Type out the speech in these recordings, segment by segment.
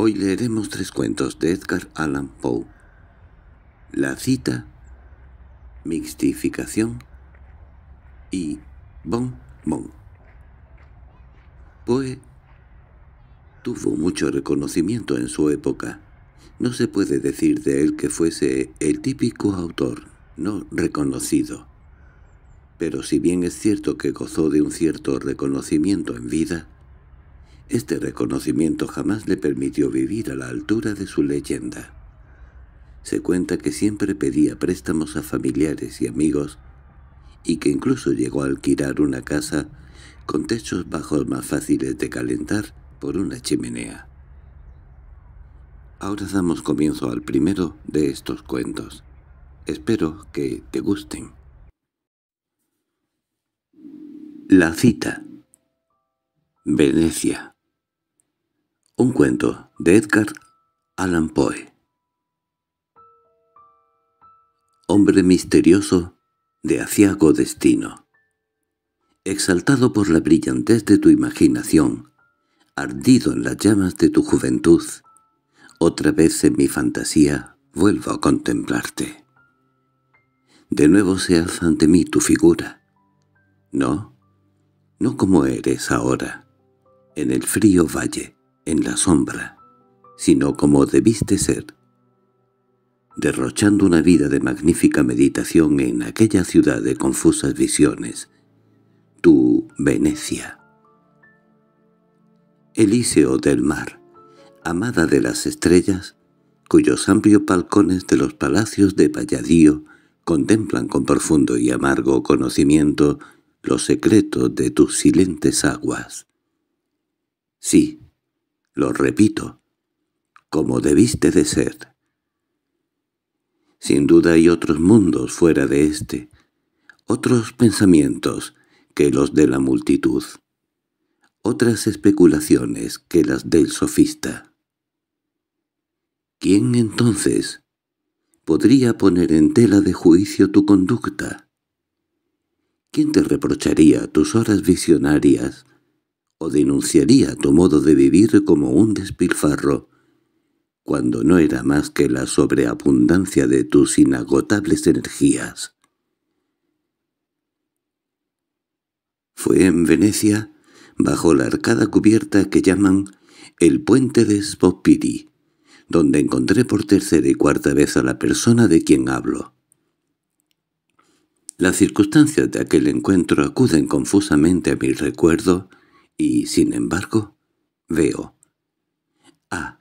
Hoy leeremos tres cuentos de Edgar Allan Poe. La cita, Mixtificación y Bon Bon. Poe tuvo mucho reconocimiento en su época. No se puede decir de él que fuese el típico autor no reconocido. Pero si bien es cierto que gozó de un cierto reconocimiento en vida, este reconocimiento jamás le permitió vivir a la altura de su leyenda. Se cuenta que siempre pedía préstamos a familiares y amigos y que incluso llegó a alquilar una casa con techos bajos más fáciles de calentar por una chimenea. Ahora damos comienzo al primero de estos cuentos. Espero que te gusten. La cita Venecia un cuento de Edgar Allan Poe Hombre misterioso de aciago destino Exaltado por la brillantez de tu imaginación, ardido en las llamas de tu juventud, otra vez en mi fantasía vuelvo a contemplarte. De nuevo se alza ante mí tu figura. No, no como eres ahora, en el frío valle, en la sombra, sino como debiste ser. Derrochando una vida de magnífica meditación en aquella ciudad de confusas visiones, tu Venecia. Elíseo del mar, amada de las estrellas, cuyos amplios balcones de los palacios de Valladío contemplan con profundo y amargo conocimiento los secretos de tus silentes aguas. Sí, lo repito, como debiste de ser. Sin duda hay otros mundos fuera de este, otros pensamientos que los de la multitud, otras especulaciones que las del sofista. ¿Quién entonces podría poner en tela de juicio tu conducta? ¿Quién te reprocharía tus horas visionarias o denunciaría tu modo de vivir como un despilfarro, cuando no era más que la sobreabundancia de tus inagotables energías. Fue en Venecia, bajo la arcada cubierta que llaman el puente de Spopiri, donde encontré por tercera y cuarta vez a la persona de quien hablo. Las circunstancias de aquel encuentro acuden confusamente a mi recuerdo y, sin embargo, veo. Ah,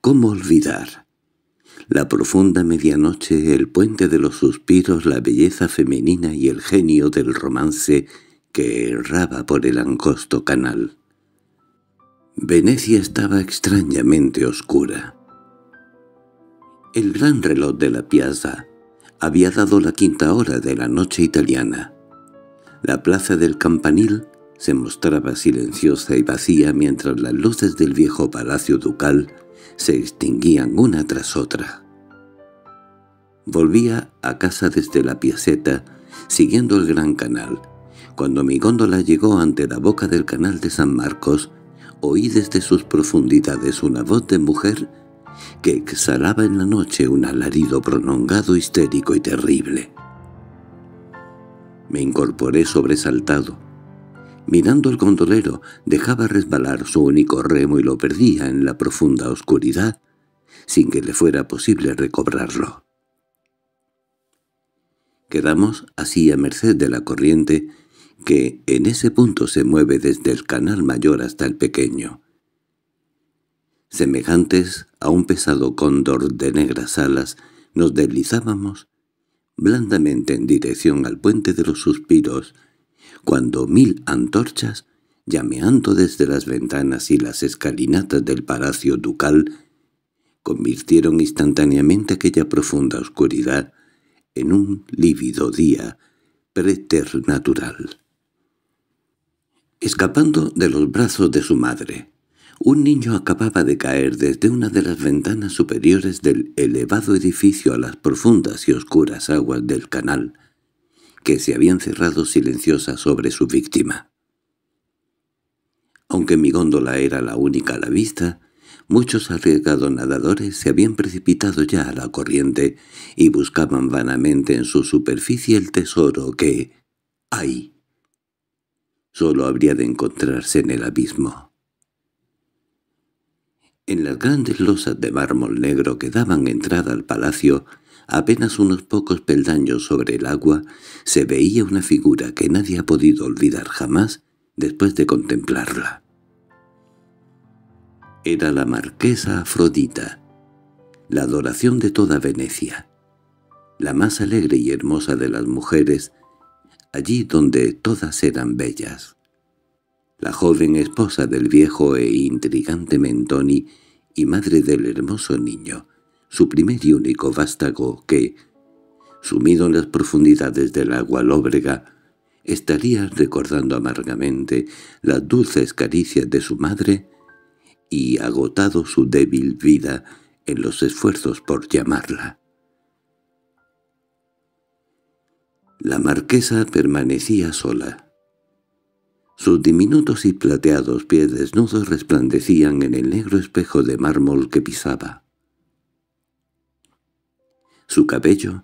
¿cómo olvidar? La profunda medianoche, el puente de los suspiros, la belleza femenina y el genio del romance que erraba por el angosto canal. Venecia estaba extrañamente oscura. El gran reloj de la Piazza había dado la quinta hora de la noche italiana. La plaza del Campanil se mostraba silenciosa y vacía mientras las luces del viejo palacio ducal se extinguían una tras otra. Volvía a casa desde la piaceta, siguiendo el gran canal. Cuando mi góndola llegó ante la boca del canal de San Marcos, oí desde sus profundidades una voz de mujer que exhalaba en la noche un alarido prolongado, histérico y terrible. Me incorporé sobresaltado Mirando al gondolero, dejaba resbalar su único remo y lo perdía en la profunda oscuridad, sin que le fuera posible recobrarlo. Quedamos así a merced de la corriente, que en ese punto se mueve desde el canal mayor hasta el pequeño. Semejantes a un pesado cóndor de negras alas, nos deslizábamos blandamente en dirección al puente de los suspiros, cuando mil antorchas, llameando desde las ventanas y las escalinatas del palacio ducal, convirtieron instantáneamente aquella profunda oscuridad en un lívido día preternatural. Escapando de los brazos de su madre, un niño acababa de caer desde una de las ventanas superiores del elevado edificio a las profundas y oscuras aguas del canal, que se habían cerrado silenciosas sobre su víctima. Aunque mi góndola era la única a la vista, muchos arriesgados nadadores se habían precipitado ya a la corriente y buscaban vanamente en su superficie el tesoro que, ahí, solo habría de encontrarse en el abismo. En las grandes losas de mármol negro que daban entrada al palacio apenas unos pocos peldaños sobre el agua, se veía una figura que nadie ha podido olvidar jamás después de contemplarla. Era la marquesa Afrodita, la adoración de toda Venecia, la más alegre y hermosa de las mujeres, allí donde todas eran bellas. La joven esposa del viejo e intrigante Mentoni y madre del hermoso niño, su primer y único vástago que, sumido en las profundidades del agua lóbrega, estaría recordando amargamente las dulces caricias de su madre y agotado su débil vida en los esfuerzos por llamarla. La marquesa permanecía sola. Sus diminutos y plateados pies desnudos resplandecían en el negro espejo de mármol que pisaba. Su cabello,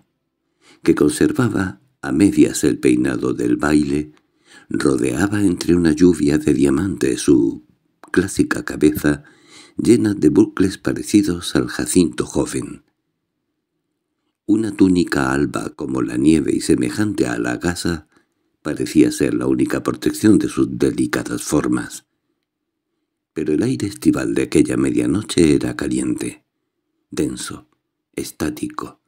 que conservaba a medias el peinado del baile, rodeaba entre una lluvia de diamantes su clásica cabeza llena de bucles parecidos al jacinto joven. Una túnica alba como la nieve y semejante a la gasa parecía ser la única protección de sus delicadas formas. Pero el aire estival de aquella medianoche era caliente, denso, estático,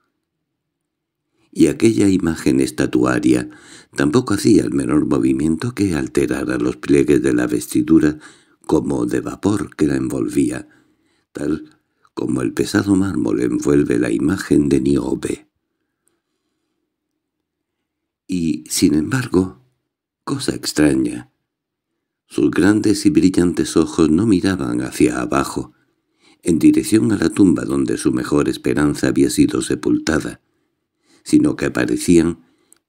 y aquella imagen estatuaria tampoco hacía el menor movimiento que alterara los pliegues de la vestidura como de vapor que la envolvía, tal como el pesado mármol envuelve la imagen de Niobe. Y, sin embargo, cosa extraña, sus grandes y brillantes ojos no miraban hacia abajo, en dirección a la tumba donde su mejor esperanza había sido sepultada, sino que aparecían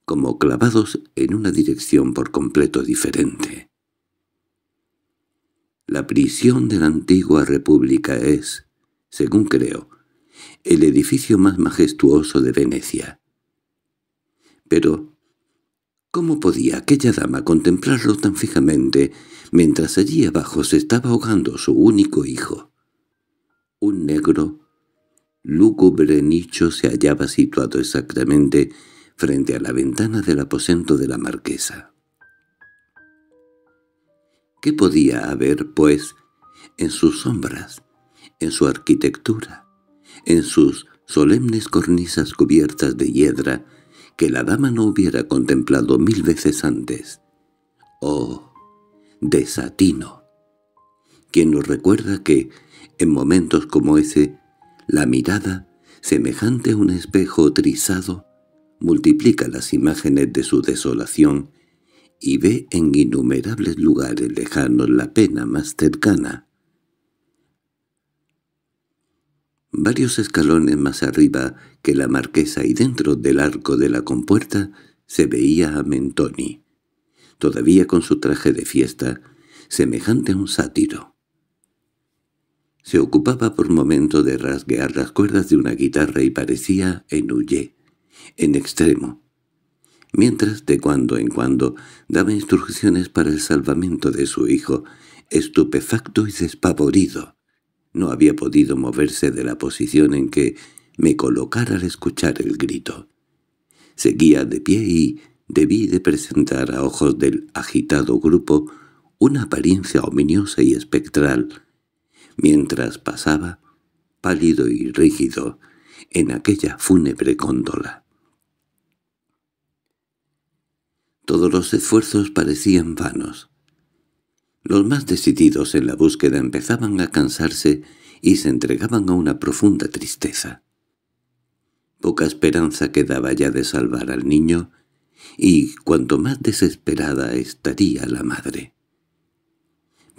como clavados en una dirección por completo diferente. La prisión de la antigua república es, según creo, el edificio más majestuoso de Venecia. Pero, ¿cómo podía aquella dama contemplarlo tan fijamente mientras allí abajo se estaba ahogando su único hijo? Un negro lúgubre nicho se hallaba situado exactamente frente a la ventana del aposento de la marquesa. ¿Qué podía haber, pues, en sus sombras, en su arquitectura, en sus solemnes cornisas cubiertas de hiedra, que la dama no hubiera contemplado mil veces antes? ¡Oh, desatino! Quien nos recuerda que, en momentos como ese, la mirada, semejante a un espejo trizado, multiplica las imágenes de su desolación y ve en innumerables lugares lejanos la pena más cercana. Varios escalones más arriba que la marquesa y dentro del arco de la compuerta se veía a Mentoni, todavía con su traje de fiesta, semejante a un sátiro. Se ocupaba por momento de rasguear las cuerdas de una guitarra y parecía en huye, en extremo. Mientras de cuando en cuando daba instrucciones para el salvamento de su hijo, estupefacto y despavorido. No había podido moverse de la posición en que me colocara al escuchar el grito. Seguía de pie y debí de presentar a ojos del agitado grupo una apariencia ominiosa y espectral, mientras pasaba, pálido y rígido, en aquella fúnebre cóndola. Todos los esfuerzos parecían vanos. Los más decididos en la búsqueda empezaban a cansarse y se entregaban a una profunda tristeza. Poca esperanza quedaba ya de salvar al niño, y cuanto más desesperada estaría la madre.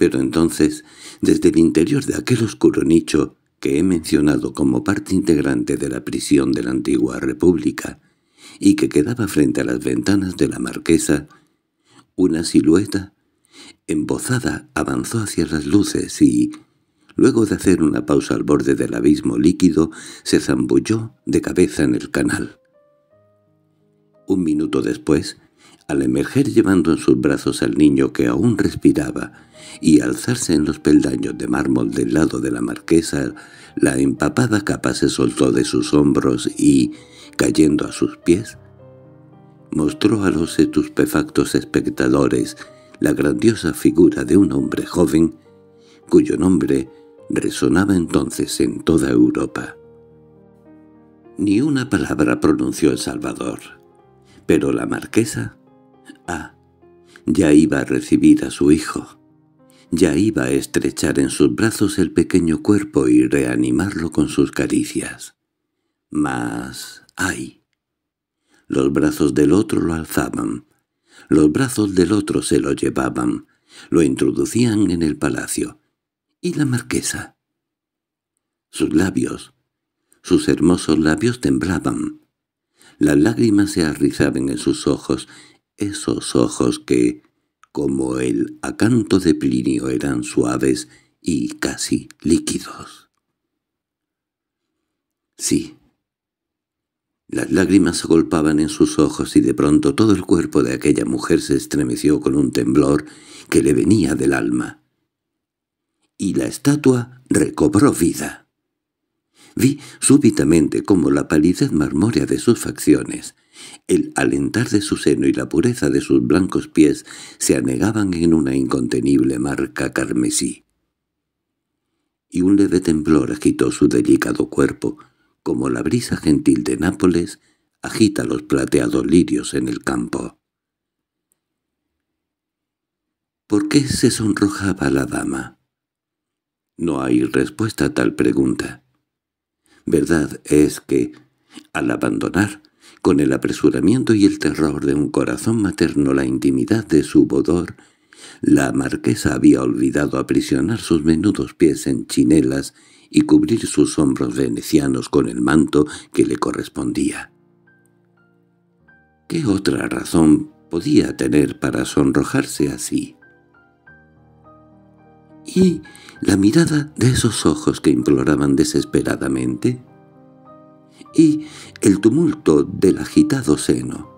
Pero entonces, desde el interior de aquel oscuro nicho que he mencionado como parte integrante de la prisión de la antigua república y que quedaba frente a las ventanas de la marquesa, una silueta embozada avanzó hacia las luces y, luego de hacer una pausa al borde del abismo líquido, se zambulló de cabeza en el canal. Un minuto después, al emerger llevando en sus brazos al niño que aún respiraba y alzarse en los peldaños de mármol del lado de la marquesa, la empapada capa se soltó de sus hombros y, cayendo a sus pies, mostró a los estupefactos espectadores la grandiosa figura de un hombre joven cuyo nombre resonaba entonces en toda Europa. Ni una palabra pronunció El Salvador, pero la marquesa, ah, ya iba a recibir a su hijo. Ya iba a estrechar en sus brazos el pequeño cuerpo y reanimarlo con sus caricias. Mas... ¡ay! Los brazos del otro lo alzaban. Los brazos del otro se lo llevaban. Lo introducían en el palacio. ¿Y la marquesa? Sus labios, sus hermosos labios temblaban. Las lágrimas se arrizaban en sus ojos, esos ojos que, como el acanto de Plinio eran suaves y casi líquidos. Sí. Las lágrimas se golpaban en sus ojos y de pronto todo el cuerpo de aquella mujer se estremeció con un temblor que le venía del alma. Y la estatua recobró vida. Vi súbitamente cómo la palidez marmórea de sus facciones, el alentar de su seno y la pureza de sus blancos pies se anegaban en una incontenible marca carmesí. Y un leve temblor agitó su delicado cuerpo, como la brisa gentil de Nápoles agita los plateados lirios en el campo. ¿Por qué se sonrojaba la dama? No hay respuesta a tal pregunta. Verdad es que, al abandonar con el apresuramiento y el terror de un corazón materno la intimidad de su bodor, la marquesa había olvidado aprisionar sus menudos pies en chinelas y cubrir sus hombros venecianos con el manto que le correspondía. ¿Qué otra razón podía tener para sonrojarse así? ¿Y la mirada de esos ojos que imploraban desesperadamente? ¿Y el tumulto del agitado seno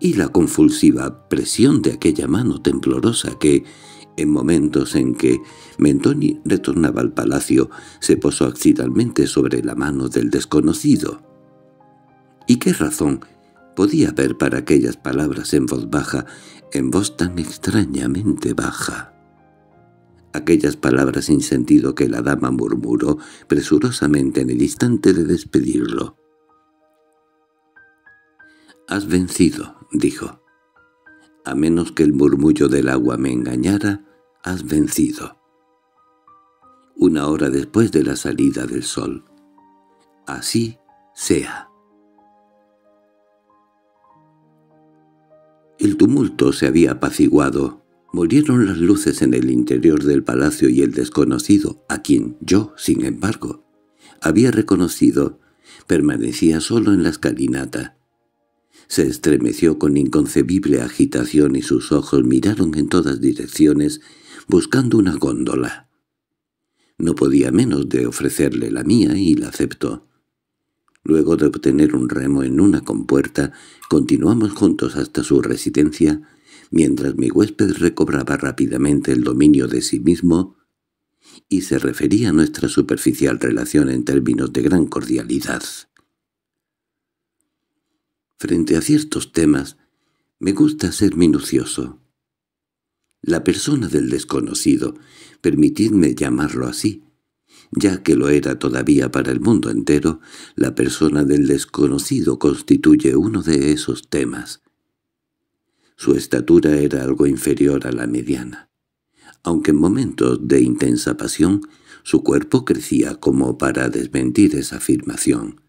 y la convulsiva presión de aquella mano temblorosa que, en momentos en que Mentoni retornaba al palacio, se posó accidentalmente sobre la mano del desconocido. ¿Y qué razón podía haber para aquellas palabras en voz baja, en voz tan extrañamente baja? Aquellas palabras sin sentido que la dama murmuró presurosamente en el instante de despedirlo. «Has vencido», dijo. «A menos que el murmullo del agua me engañara, has vencido». Una hora después de la salida del sol. Así sea. El tumulto se había apaciguado. Murieron las luces en el interior del palacio y el desconocido, a quien yo, sin embargo, había reconocido, permanecía solo en la escalinata, se estremeció con inconcebible agitación y sus ojos miraron en todas direcciones buscando una góndola. No podía menos de ofrecerle la mía y la aceptó. Luego de obtener un remo en una compuerta, continuamos juntos hasta su residencia, mientras mi huésped recobraba rápidamente el dominio de sí mismo y se refería a nuestra superficial relación en términos de gran cordialidad. Frente a ciertos temas, me gusta ser minucioso. La persona del desconocido, permitidme llamarlo así, ya que lo era todavía para el mundo entero, la persona del desconocido constituye uno de esos temas. Su estatura era algo inferior a la mediana. Aunque en momentos de intensa pasión, su cuerpo crecía como para desmentir esa afirmación.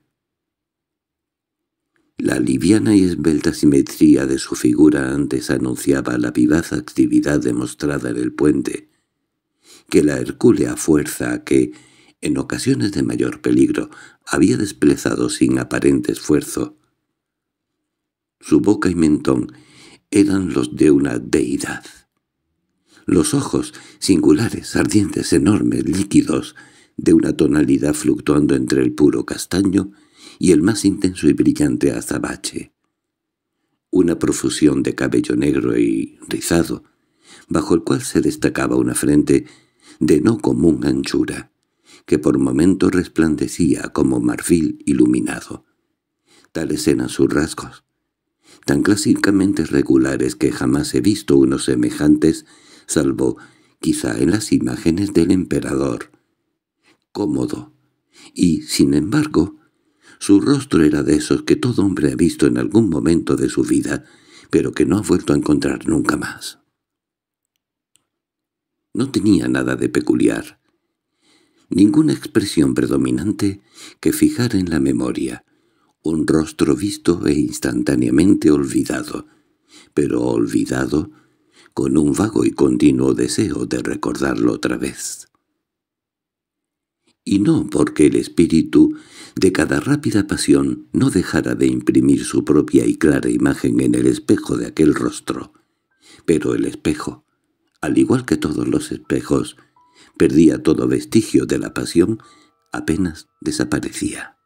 La liviana y esbelta simetría de su figura antes anunciaba la vivaz actividad demostrada en el puente, que la hercúlea fuerza que, en ocasiones de mayor peligro, había desplezado sin aparente esfuerzo. Su boca y mentón eran los de una deidad. Los ojos, singulares, ardientes, enormes, líquidos, de una tonalidad fluctuando entre el puro castaño y el más intenso y brillante azabache. Una profusión de cabello negro y rizado, bajo el cual se destacaba una frente de no común anchura, que por momentos resplandecía como marfil iluminado. Tales eran sus rasgos, tan clásicamente regulares que jamás he visto unos semejantes, salvo quizá en las imágenes del emperador. Cómodo, y, sin embargo, su rostro era de esos que todo hombre ha visto en algún momento de su vida, pero que no ha vuelto a encontrar nunca más. No tenía nada de peculiar, ninguna expresión predominante que fijara en la memoria, un rostro visto e instantáneamente olvidado, pero olvidado con un vago y continuo deseo de recordarlo otra vez. Y no porque el espíritu de cada rápida pasión no dejara de imprimir su propia y clara imagen en el espejo de aquel rostro. Pero el espejo, al igual que todos los espejos, perdía todo vestigio de la pasión, apenas desaparecía.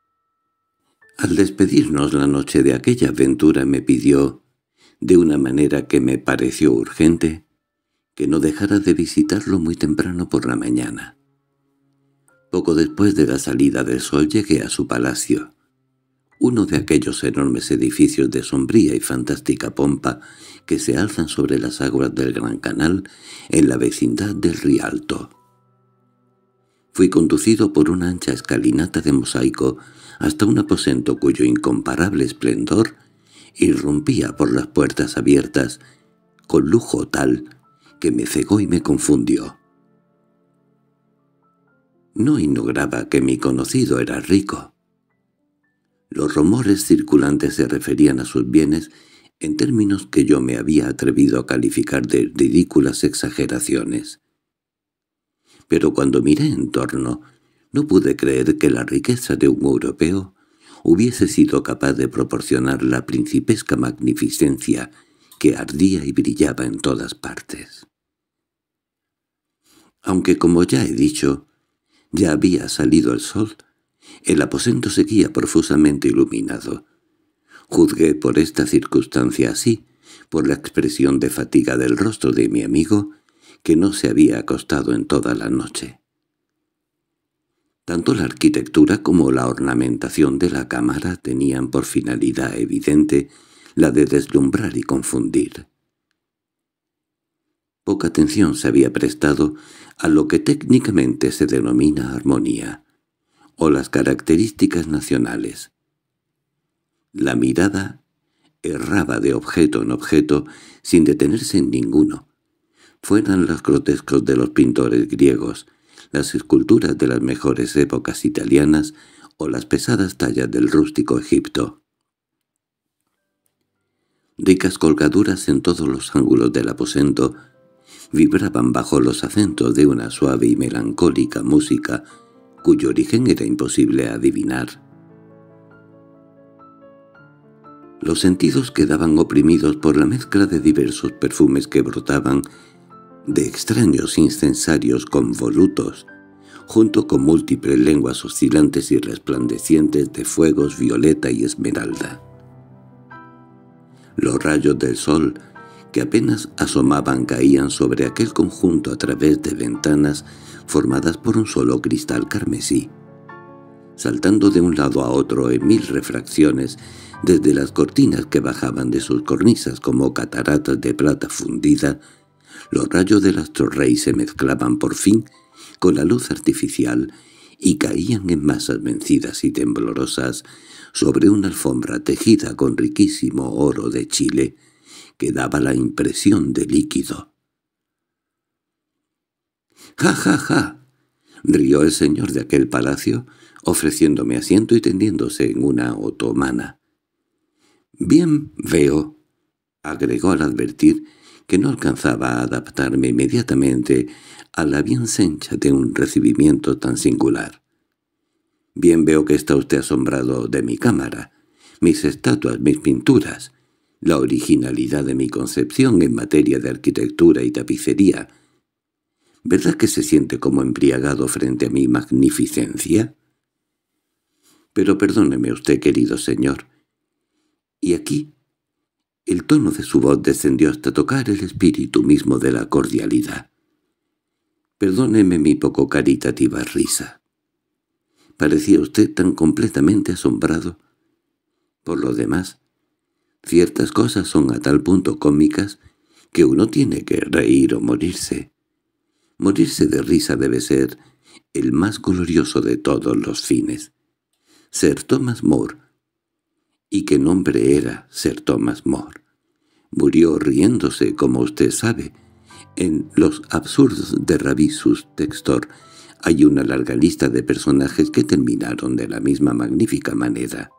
Al despedirnos la noche de aquella aventura me pidió, de una manera que me pareció urgente, que no dejara de visitarlo muy temprano por la mañana. Poco después de la salida del sol llegué a su palacio. Uno de aquellos enormes edificios de sombría y fantástica pompa que se alzan sobre las aguas del Gran Canal en la vecindad del Rialto. Fui conducido por una ancha escalinata de mosaico hasta un aposento cuyo incomparable esplendor irrumpía por las puertas abiertas, con lujo tal que me cegó y me confundió. No ignoraba que mi conocido era rico. Los rumores circulantes se referían a sus bienes en términos que yo me había atrevido a calificar de ridículas exageraciones. Pero cuando miré en torno, no pude creer que la riqueza de un europeo hubiese sido capaz de proporcionar la principesca magnificencia que ardía y brillaba en todas partes. Aunque, como ya he dicho, ya había salido el sol. El aposento seguía profusamente iluminado. Juzgué por esta circunstancia así, por la expresión de fatiga del rostro de mi amigo, que no se había acostado en toda la noche. Tanto la arquitectura como la ornamentación de la cámara tenían por finalidad evidente la de deslumbrar y confundir. Poca atención se había prestado a lo que técnicamente se denomina armonía, o las características nacionales. La mirada erraba de objeto en objeto sin detenerse en ninguno. Fueran los grotescos de los pintores griegos, las esculturas de las mejores épocas italianas o las pesadas tallas del rústico Egipto. Ricas colgaduras en todos los ángulos del aposento vibraban bajo los acentos de una suave y melancólica música cuyo origen era imposible adivinar. Los sentidos quedaban oprimidos por la mezcla de diversos perfumes que brotaban de extraños incensarios convolutos, junto con múltiples lenguas oscilantes y resplandecientes de fuegos violeta y esmeralda. Los rayos del sol que apenas asomaban caían sobre aquel conjunto a través de ventanas formadas por un solo cristal carmesí, saltando de un lado a otro en mil refracciones desde las cortinas que bajaban de sus cornisas como cataratas de plata fundida, los rayos del astro rey se mezclaban por fin con la luz artificial y caían en masas vencidas y temblorosas sobre una alfombra tejida con riquísimo oro de Chile que daba la impresión de líquido. —¡Ja, ja, ja! —rió el señor de aquel palacio, ofreciéndome asiento y tendiéndose en una otomana. —Bien veo —agregó al advertir que no alcanzaba a adaptarme inmediatamente a la bien sencha de un recibimiento tan singular. —Bien veo que está usted asombrado de mi cámara, mis estatuas, mis pinturas la originalidad de mi concepción en materia de arquitectura y tapicería. ¿Verdad que se siente como embriagado frente a mi magnificencia? Pero perdóneme usted, querido señor. Y aquí el tono de su voz descendió hasta tocar el espíritu mismo de la cordialidad. Perdóneme mi poco caritativa risa. Parecía usted tan completamente asombrado. Por lo demás, Ciertas cosas son a tal punto cómicas que uno tiene que reír o morirse. Morirse de risa debe ser el más glorioso de todos los fines. Ser Thomas More. ¿Y qué nombre era Ser Thomas More? Murió riéndose, como usted sabe. En Los absurdos de Ravisus Textor hay una larga lista de personajes que terminaron de la misma magnífica manera.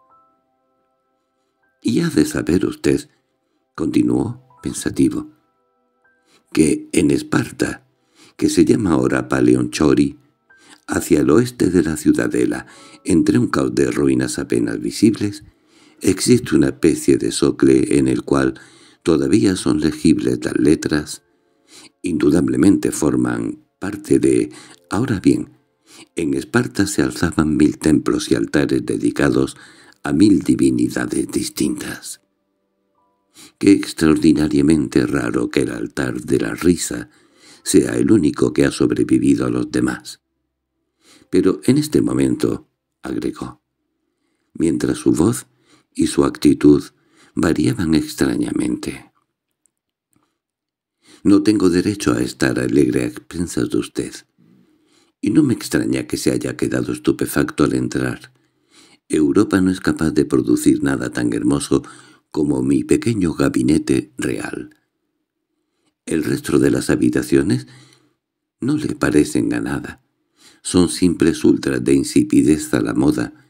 Y ha de saber usted, continuó pensativo, que en Esparta, que se llama ahora Paleonchori, hacia el oeste de la ciudadela, entre un caos de ruinas apenas visibles, existe una especie de socle en el cual todavía son legibles las letras. Indudablemente forman parte de... Ahora bien, en Esparta se alzaban mil templos y altares dedicados a mil divinidades distintas. Qué extraordinariamente raro que el altar de la risa sea el único que ha sobrevivido a los demás. Pero en este momento, agregó, mientras su voz y su actitud variaban extrañamente. No tengo derecho a estar alegre a expensas de usted, y no me extraña que se haya quedado estupefacto al entrar. Europa no es capaz de producir nada tan hermoso como mi pequeño gabinete real. El resto de las habitaciones no le parecen a nada. Son simples ultras de insipidez a la moda.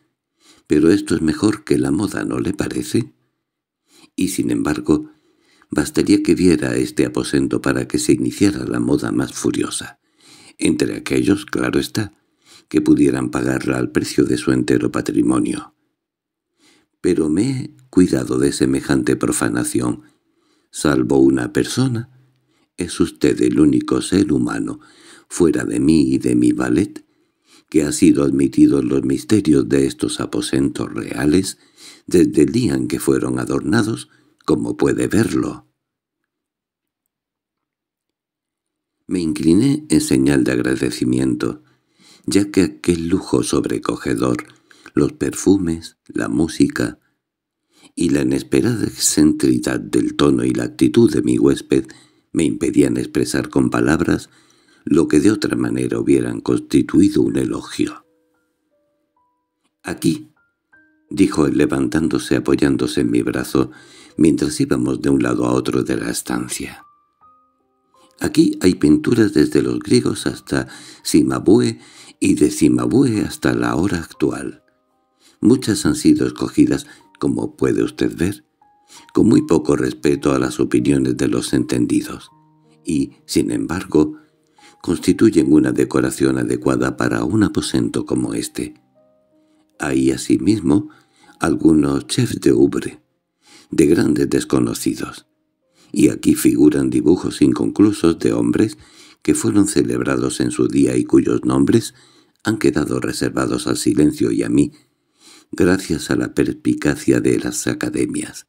Pero esto es mejor que la moda, ¿no le parece? Y sin embargo, bastaría que viera este aposento para que se iniciara la moda más furiosa. Entre aquellos, claro está, que pudieran pagarla al precio de su entero patrimonio. Pero me he cuidado de semejante profanación. Salvo una persona, es usted el único ser humano, fuera de mí y de mi ballet, que ha sido admitido en los misterios de estos aposentos reales desde el día en que fueron adornados, como puede verlo. Me incliné en señal de agradecimiento ya que aquel lujo sobrecogedor, los perfumes, la música y la inesperada excentridad del tono y la actitud de mi huésped me impedían expresar con palabras lo que de otra manera hubieran constituido un elogio. «Aquí», dijo él levantándose apoyándose en mi brazo, mientras íbamos de un lado a otro de la estancia. «Aquí hay pinturas desde los griegos hasta Simabue y de Cimabue hasta la hora actual. Muchas han sido escogidas, como puede usted ver, con muy poco respeto a las opiniones de los entendidos, y, sin embargo, constituyen una decoración adecuada para un aposento como este. Hay asimismo algunos chefs de ubre, de grandes desconocidos, y aquí figuran dibujos inconclusos de hombres que fueron celebrados en su día y cuyos nombres han quedado reservados al silencio y a mí, gracias a la perspicacia de las academias.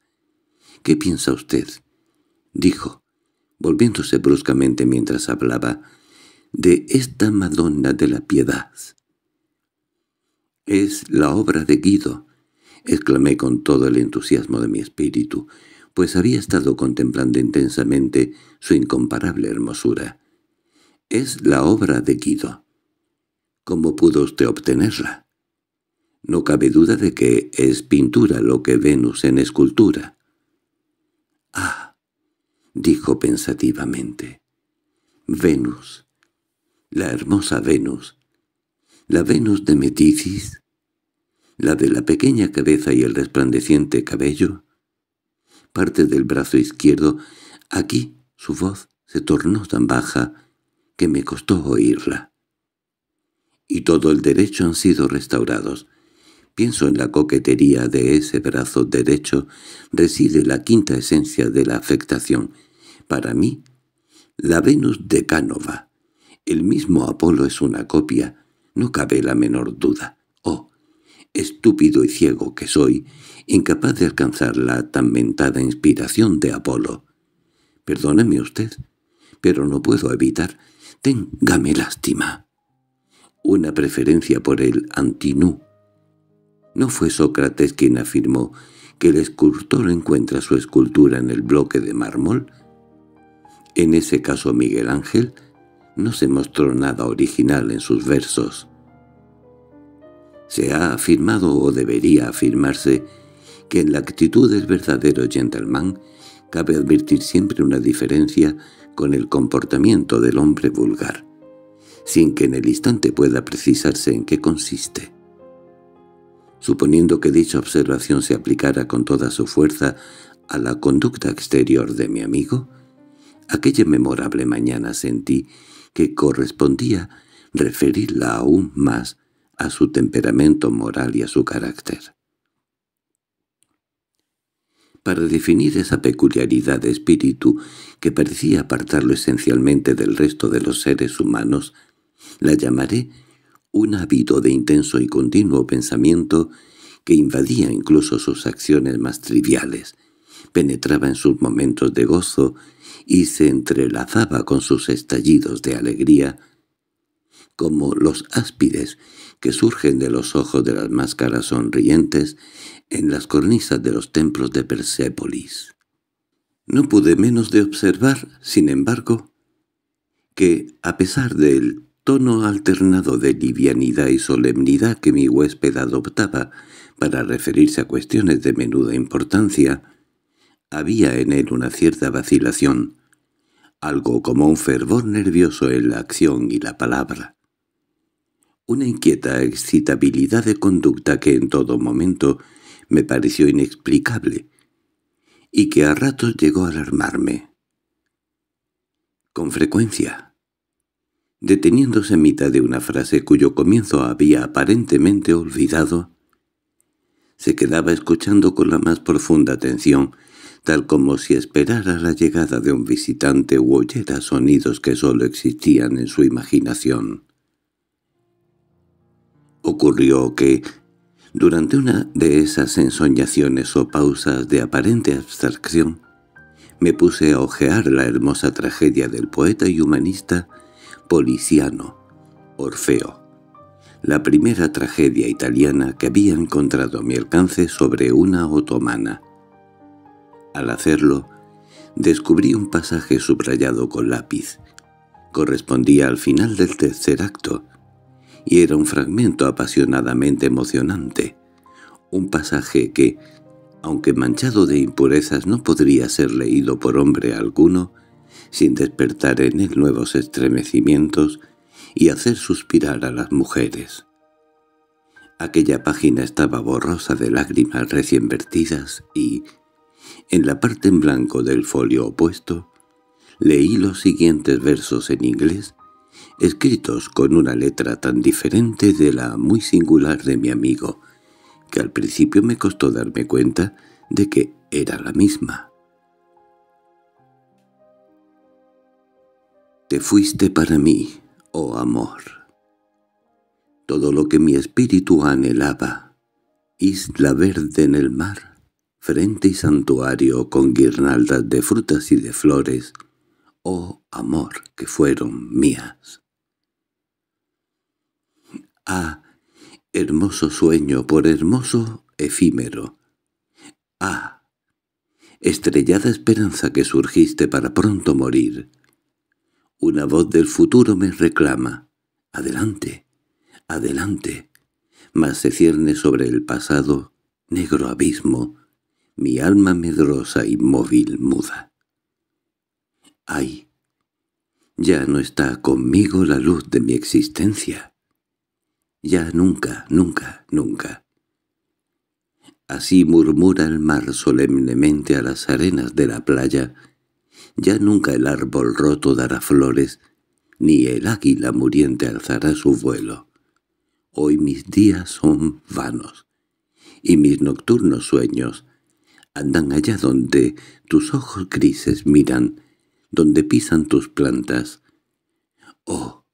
—¿Qué piensa usted? —dijo, volviéndose bruscamente mientras hablaba, —de esta Madonna de la Piedad. —Es la obra de Guido —exclamé con todo el entusiasmo de mi espíritu, pues había estado contemplando intensamente su incomparable hermosura. Es la obra de Guido. ¿Cómo pudo usted obtenerla? No cabe duda de que es pintura lo que Venus en escultura. —Ah —dijo pensativamente—, Venus, la hermosa Venus, la Venus de Metisis, la de la pequeña cabeza y el resplandeciente cabello, parte del brazo izquierdo, aquí su voz se tornó tan baja que me costó oírla. Y todo el derecho han sido restaurados. Pienso en la coquetería de ese brazo derecho reside la quinta esencia de la afectación. Para mí, la Venus de Cánova. El mismo Apolo es una copia, no cabe la menor duda. Oh, estúpido y ciego que soy, incapaz de alcanzar la tan mentada inspiración de Apolo. Perdóneme usted, pero no puedo evitar téngame lástima. Una preferencia por el antinú. No fue Sócrates quien afirmó que el escultor encuentra su escultura en el bloque de mármol. En ese caso Miguel Ángel no se mostró nada original en sus versos. Se ha afirmado o debería afirmarse que en la actitud del verdadero gentleman cabe advertir siempre una diferencia con el comportamiento del hombre vulgar, sin que en el instante pueda precisarse en qué consiste. Suponiendo que dicha observación se aplicara con toda su fuerza a la conducta exterior de mi amigo, aquella memorable mañana sentí que correspondía referirla aún más a su temperamento moral y a su carácter para definir esa peculiaridad de espíritu que parecía apartarlo esencialmente del resto de los seres humanos, la llamaré un hábito de intenso y continuo pensamiento que invadía incluso sus acciones más triviales, penetraba en sus momentos de gozo y se entrelazaba con sus estallidos de alegría, como los áspides que surgen de los ojos de las máscaras sonrientes en las cornisas de los templos de Persépolis. No pude menos de observar, sin embargo, que, a pesar del tono alternado de livianidad y solemnidad que mi huésped adoptaba para referirse a cuestiones de menuda importancia, había en él una cierta vacilación, algo como un fervor nervioso en la acción y la palabra una inquieta excitabilidad de conducta que en todo momento me pareció inexplicable y que a ratos llegó a alarmarme. Con frecuencia, deteniéndose en mitad de una frase cuyo comienzo había aparentemente olvidado, se quedaba escuchando con la más profunda atención, tal como si esperara la llegada de un visitante u oyera sonidos que sólo existían en su imaginación. Ocurrió que, durante una de esas ensoñaciones o pausas de aparente abstracción, me puse a ojear la hermosa tragedia del poeta y humanista policiano, Orfeo, la primera tragedia italiana que había encontrado mi alcance sobre una otomana. Al hacerlo, descubrí un pasaje subrayado con lápiz. Correspondía al final del tercer acto, y era un fragmento apasionadamente emocionante, un pasaje que, aunque manchado de impurezas, no podría ser leído por hombre alguno, sin despertar en él nuevos estremecimientos y hacer suspirar a las mujeres. Aquella página estaba borrosa de lágrimas recién vertidas y, en la parte en blanco del folio opuesto, leí los siguientes versos en inglés escritos con una letra tan diferente de la muy singular de mi amigo, que al principio me costó darme cuenta de que era la misma. Te fuiste para mí, oh amor. Todo lo que mi espíritu anhelaba, isla verde en el mar, frente y santuario con guirnaldas de frutas y de flores, oh amor que fueron mías. Ah, hermoso sueño por hermoso efímero. Ah, estrellada esperanza que surgiste para pronto morir. Una voz del futuro me reclama. Adelante, adelante. Mas se cierne sobre el pasado, negro abismo, mi alma medrosa, inmóvil, muda. ¡Ay! Ya no está conmigo la luz de mi existencia. Ya nunca, nunca, nunca. Así murmura el mar solemnemente a las arenas de la playa. Ya nunca el árbol roto dará flores, ni el águila muriente alzará su vuelo. Hoy mis días son vanos, y mis nocturnos sueños andan allá donde tus ojos grises miran, donde pisan tus plantas. Oh,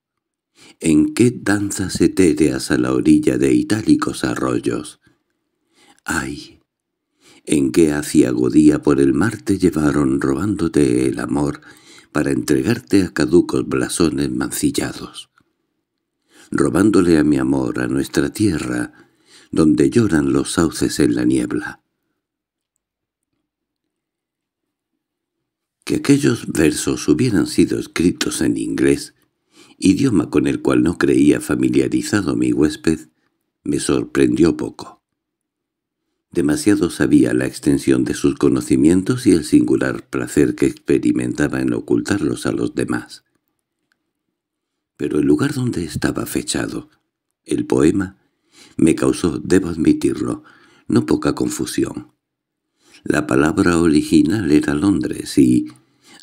en qué danzas etéreas a la orilla de itálicos arroyos. ¡Ay! ¿En qué aciago día por el mar te llevaron robándote el amor para entregarte a caducos blasones mancillados? Robándole a mi amor a nuestra tierra, donde lloran los sauces en la niebla. Que aquellos versos hubieran sido escritos en inglés idioma con el cual no creía familiarizado mi huésped, me sorprendió poco. Demasiado sabía la extensión de sus conocimientos y el singular placer que experimentaba en ocultarlos a los demás. Pero el lugar donde estaba fechado, el poema, me causó, debo admitirlo, no poca confusión. La palabra original era Londres y,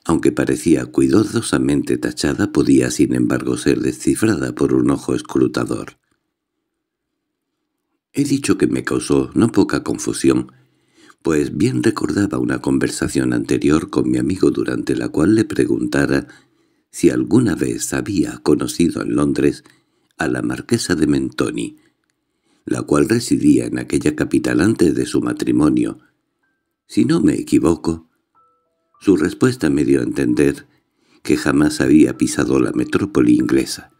aunque parecía cuidadosamente tachada, podía sin embargo ser descifrada por un ojo escrutador. He dicho que me causó no poca confusión, pues bien recordaba una conversación anterior con mi amigo durante la cual le preguntara si alguna vez había conocido en Londres a la marquesa de Mentoni, la cual residía en aquella capital antes de su matrimonio. Si no me equivoco, su respuesta me dio a entender que jamás había pisado la metrópoli inglesa.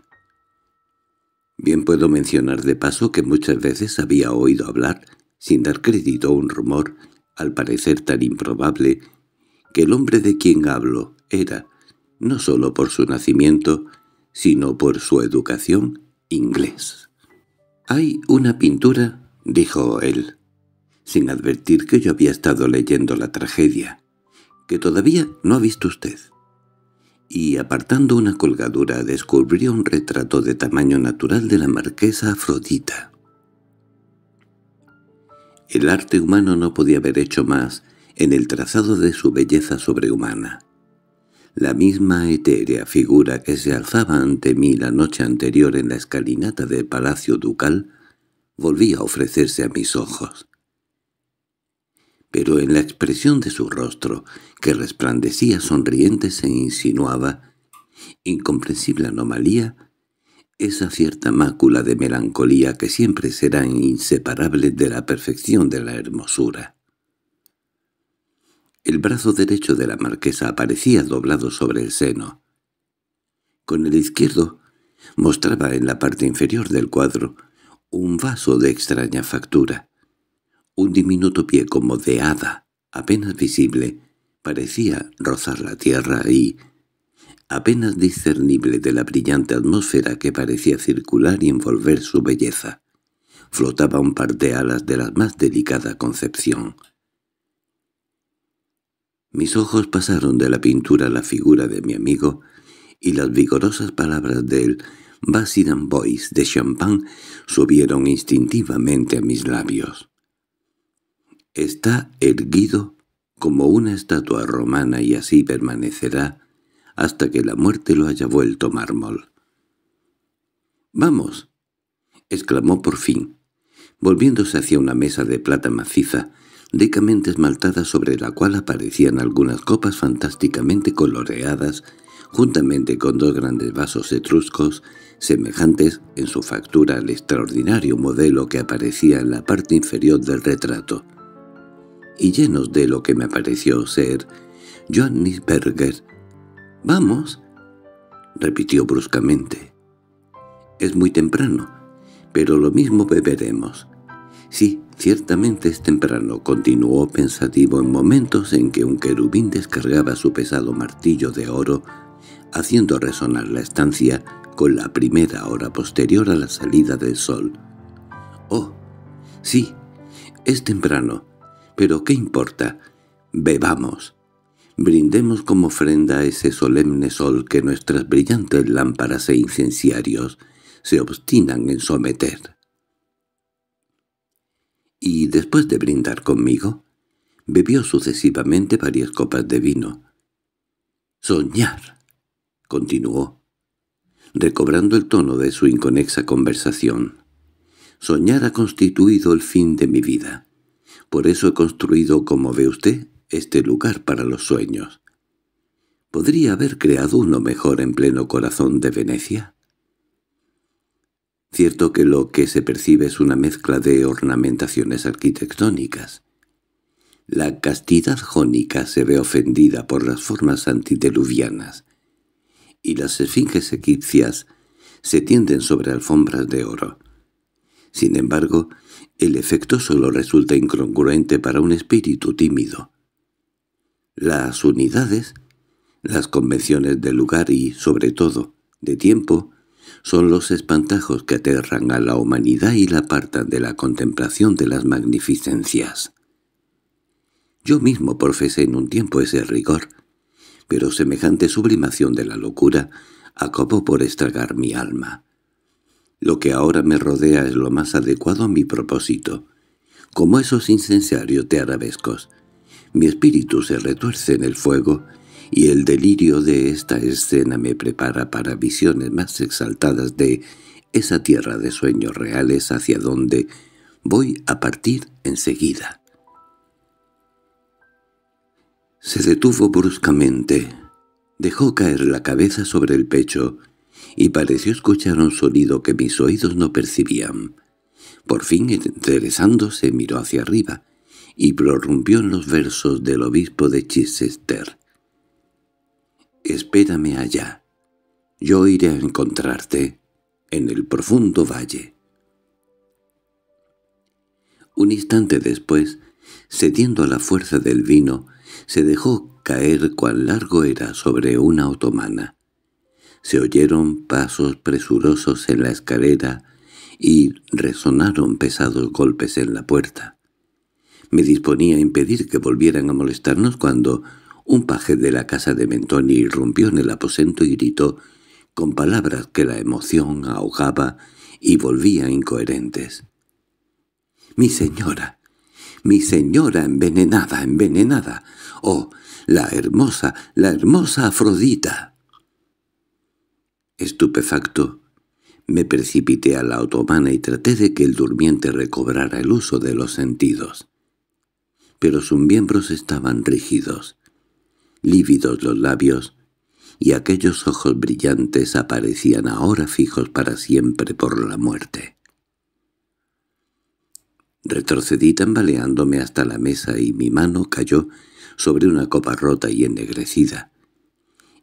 Bien puedo mencionar de paso que muchas veces había oído hablar, sin dar crédito a un rumor, al parecer tan improbable, que el hombre de quien hablo era, no sólo por su nacimiento, sino por su educación, inglés. «Hay una pintura», dijo él, sin advertir que yo había estado leyendo la tragedia que todavía no ha visto usted. Y apartando una colgadura descubrió un retrato de tamaño natural de la marquesa Afrodita. El arte humano no podía haber hecho más en el trazado de su belleza sobrehumana. La misma etérea figura que se alzaba ante mí la noche anterior en la escalinata del palacio ducal volvía a ofrecerse a mis ojos pero en la expresión de su rostro, que resplandecía sonriente, se insinuaba, incomprensible anomalía, esa cierta mácula de melancolía que siempre será inseparable de la perfección de la hermosura. El brazo derecho de la marquesa aparecía doblado sobre el seno. Con el izquierdo mostraba en la parte inferior del cuadro un vaso de extraña factura, un diminuto pie como de hada, apenas visible, parecía rozar la tierra y, apenas discernible de la brillante atmósfera que parecía circular y envolver su belleza, flotaba un par de alas de la más delicada concepción. Mis ojos pasaron de la pintura a la figura de mi amigo, y las vigorosas palabras del Basidan Boys de Champagne subieron instintivamente a mis labios. Está erguido como una estatua romana y así permanecerá hasta que la muerte lo haya vuelto mármol. —¡Vamos! —exclamó por fin, volviéndose hacia una mesa de plata maciza, ricamente esmaltada sobre la cual aparecían algunas copas fantásticamente coloreadas, juntamente con dos grandes vasos etruscos, semejantes en su factura al extraordinario modelo que aparecía en la parte inferior del retrato y llenos de lo que me pareció ser Berger. —¡Vamos! —repitió bruscamente. —Es muy temprano, pero lo mismo beberemos. —Sí, ciertamente es temprano —continuó pensativo en momentos en que un querubín descargaba su pesado martillo de oro, haciendo resonar la estancia con la primera hora posterior a la salida del sol. —¡Oh! Sí, es temprano. Pero ¿qué importa? Bebamos. Brindemos como ofrenda a ese solemne sol que nuestras brillantes lámparas e incenciarios se obstinan en someter. Y después de brindar conmigo, bebió sucesivamente varias copas de vino. —Soñar —continuó, recobrando el tono de su inconexa conversación—soñar ha constituido el fin de mi vida. Por eso he construido, como ve usted, este lugar para los sueños. ¿Podría haber creado uno mejor en pleno corazón de Venecia? Cierto que lo que se percibe es una mezcla de ornamentaciones arquitectónicas. La castidad jónica se ve ofendida por las formas antideluvianas y las esfinges egipcias se tienden sobre alfombras de oro. Sin embargo, el efecto solo resulta incongruente para un espíritu tímido. Las unidades, las convenciones de lugar y, sobre todo, de tiempo, son los espantajos que aterran a la humanidad y la apartan de la contemplación de las magnificencias. Yo mismo profesé en un tiempo ese rigor, pero semejante sublimación de la locura acabó por estragar mi alma. Lo que ahora me rodea es lo más adecuado a mi propósito, como esos incensarios de arabescos. Mi espíritu se retuerce en el fuego, y el delirio de esta escena me prepara para visiones más exaltadas de esa tierra de sueños reales hacia donde voy a partir enseguida. Se detuvo bruscamente, dejó caer la cabeza sobre el pecho y pareció escuchar un sonido que mis oídos no percibían. Por fin, interesándose, miró hacia arriba y prorrumpió en los versos del obispo de Chichester. «Espérame allá. Yo iré a encontrarte en el profundo valle». Un instante después, cediendo a la fuerza del vino, se dejó caer cuán largo era sobre una otomana. Se oyeron pasos presurosos en la escalera y resonaron pesados golpes en la puerta. Me disponía a impedir que volvieran a molestarnos cuando un paje de la casa de Mentoni irrumpió en el aposento y gritó con palabras que la emoción ahogaba y volvía incoherentes. —¡Mi señora! ¡Mi señora envenenada, envenenada! ¡Oh, la hermosa, la hermosa Afrodita! Estupefacto, me precipité a la otomana y traté de que el durmiente recobrara el uso de los sentidos. Pero sus miembros estaban rígidos, lívidos los labios, y aquellos ojos brillantes aparecían ahora fijos para siempre por la muerte. Retrocedí tambaleándome hasta la mesa y mi mano cayó sobre una copa rota y ennegrecida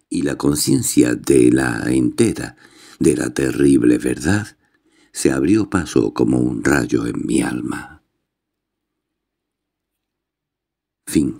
y la conciencia de la entera, de la terrible verdad, se abrió paso como un rayo en mi alma. Fin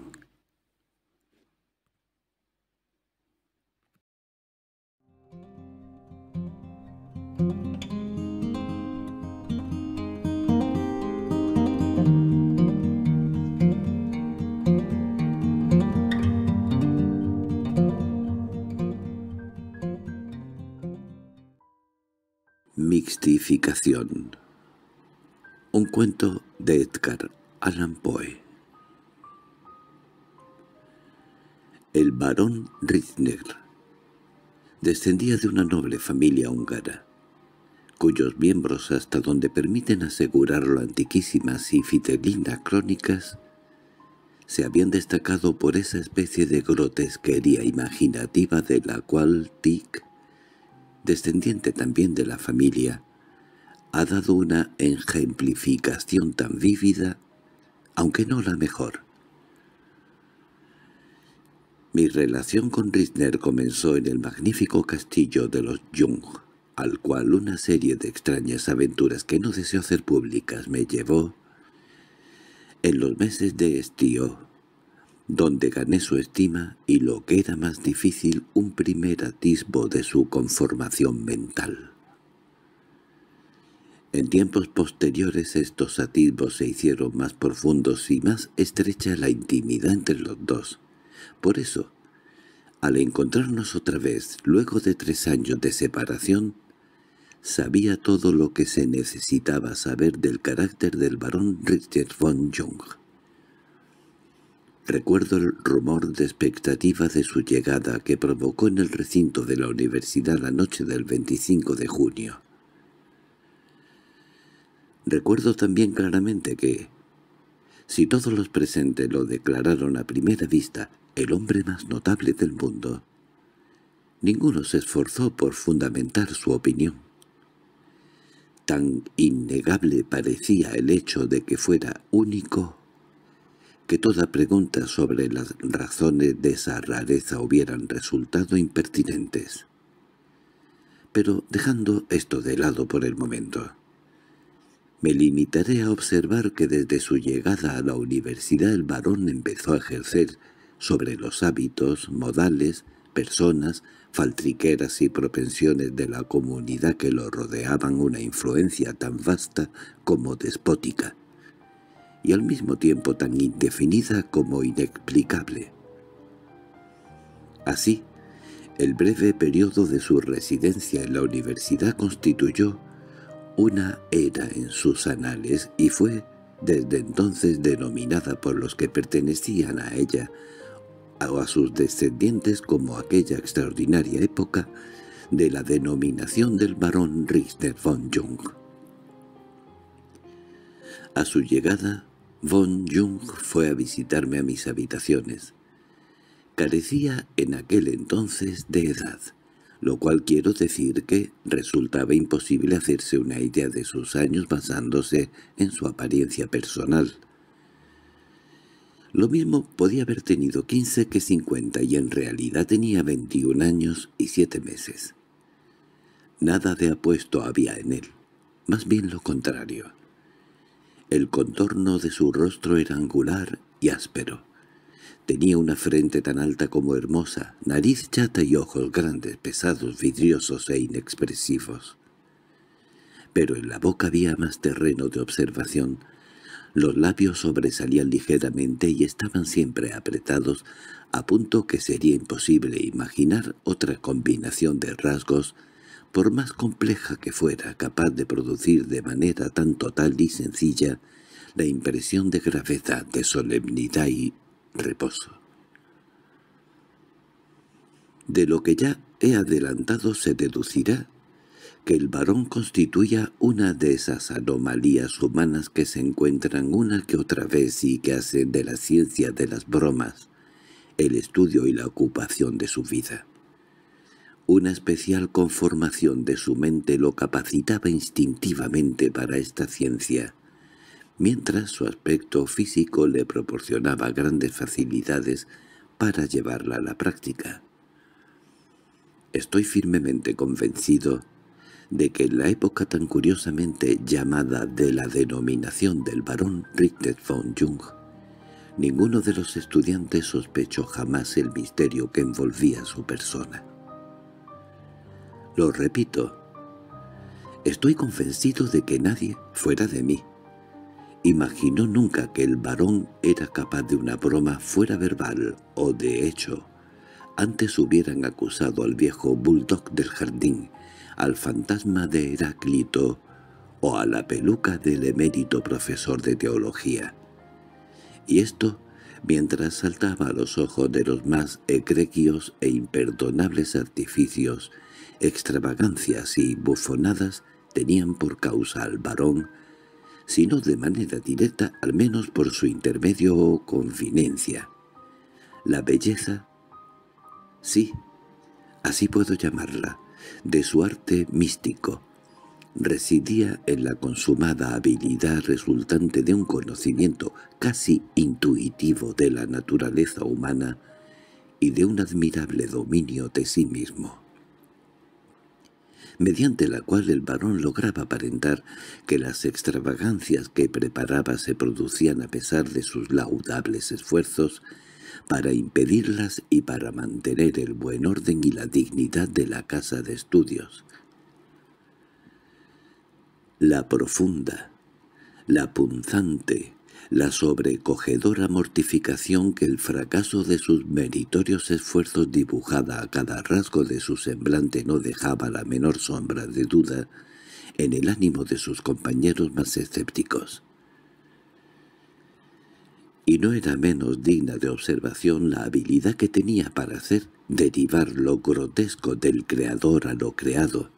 Un cuento de Edgar Allan Poe El barón Ritzner descendía de una noble familia húngara, cuyos miembros hasta donde permiten asegurarlo antiquísimas y fidelinas crónicas se habían destacado por esa especie de grotesquería imaginativa de la cual Tick, descendiente también de la familia, ha dado una ejemplificación tan vívida, aunque no la mejor. Mi relación con Risner comenzó en el magnífico castillo de los Jung, al cual una serie de extrañas aventuras que no deseo hacer públicas me llevó en los meses de estío, donde gané su estima y lo que era más difícil un primer atisbo de su conformación mental. En tiempos posteriores estos atisbos se hicieron más profundos y más estrecha la intimidad entre los dos. Por eso, al encontrarnos otra vez, luego de tres años de separación, sabía todo lo que se necesitaba saber del carácter del barón Richard von Jung. Recuerdo el rumor de expectativa de su llegada que provocó en el recinto de la universidad la noche del 25 de junio. Recuerdo también claramente que, si todos los presentes lo declararon a primera vista, el hombre más notable del mundo, ninguno se esforzó por fundamentar su opinión. Tan innegable parecía el hecho de que fuera único que toda pregunta sobre las razones de esa rareza hubieran resultado impertinentes. Pero dejando esto de lado por el momento, me limitaré a observar que desde su llegada a la universidad el varón empezó a ejercer sobre los hábitos, modales, personas, faltriqueras y propensiones de la comunidad que lo rodeaban una influencia tan vasta como despótica, y al mismo tiempo tan indefinida como inexplicable. Así, el breve periodo de su residencia en la universidad constituyó una era en sus anales y fue desde entonces denominada por los que pertenecían a ella o a sus descendientes como aquella extraordinaria época de la denominación del barón Richter von Jung. A su llegada, von Jung fue a visitarme a mis habitaciones. Carecía en aquel entonces de edad, lo cual quiero decir que resultaba imposible hacerse una idea de sus años basándose en su apariencia personal. Lo mismo podía haber tenido 15 que 50 y en realidad tenía 21 años y 7 meses. Nada de apuesto había en él, más bien lo contrario. El contorno de su rostro era angular y áspero, Tenía una frente tan alta como hermosa, nariz chata y ojos grandes, pesados, vidriosos e inexpresivos. Pero en la boca había más terreno de observación. Los labios sobresalían ligeramente y estaban siempre apretados, a punto que sería imposible imaginar otra combinación de rasgos, por más compleja que fuera, capaz de producir de manera tan total y sencilla la impresión de gravedad, de solemnidad y reposo. De lo que ya he adelantado se deducirá que el varón constituía una de esas anomalías humanas que se encuentran una que otra vez y que hacen de la ciencia de las bromas el estudio y la ocupación de su vida. Una especial conformación de su mente lo capacitaba instintivamente para esta ciencia, mientras su aspecto físico le proporcionaba grandes facilidades para llevarla a la práctica. Estoy firmemente convencido de que en la época tan curiosamente llamada de la denominación del barón Richter von Jung, ninguno de los estudiantes sospechó jamás el misterio que envolvía su persona. Lo repito, estoy convencido de que nadie, fuera de mí, imaginó nunca que el varón era capaz de una broma fuera verbal o de hecho. Antes hubieran acusado al viejo bulldog del jardín, al fantasma de Heráclito o a la peluca del emérito profesor de teología. Y esto mientras saltaba a los ojos de los más egregios e imperdonables artificios, extravagancias y bufonadas tenían por causa al varón sino de manera directa al menos por su intermedio o confinencia. La belleza, sí, así puedo llamarla, de su arte místico, residía en la consumada habilidad resultante de un conocimiento casi intuitivo de la naturaleza humana y de un admirable dominio de sí mismo mediante la cual el varón lograba aparentar que las extravagancias que preparaba se producían a pesar de sus laudables esfuerzos para impedirlas y para mantener el buen orden y la dignidad de la casa de estudios. La profunda, la punzante, la sobrecogedora mortificación que el fracaso de sus meritorios esfuerzos dibujada a cada rasgo de su semblante no dejaba la menor sombra de duda en el ánimo de sus compañeros más escépticos. Y no era menos digna de observación la habilidad que tenía para hacer derivar lo grotesco del creador a lo creado,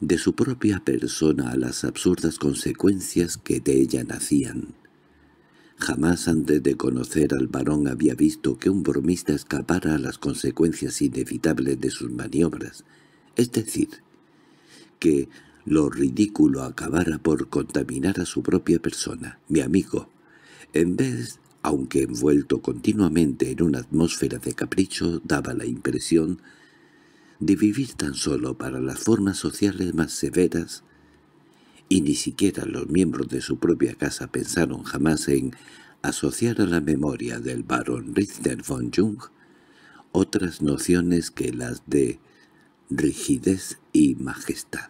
de su propia persona a las absurdas consecuencias que de ella nacían. Jamás antes de conocer al varón había visto que un bromista escapara a las consecuencias inevitables de sus maniobras, es decir, que lo ridículo acabara por contaminar a su propia persona, mi amigo, en vez, aunque envuelto continuamente en una atmósfera de capricho, daba la impresión de vivir tan solo para las formas sociales más severas, y ni siquiera los miembros de su propia casa pensaron jamás en asociar a la memoria del barón Richter von Jung otras nociones que las de rigidez y majestad.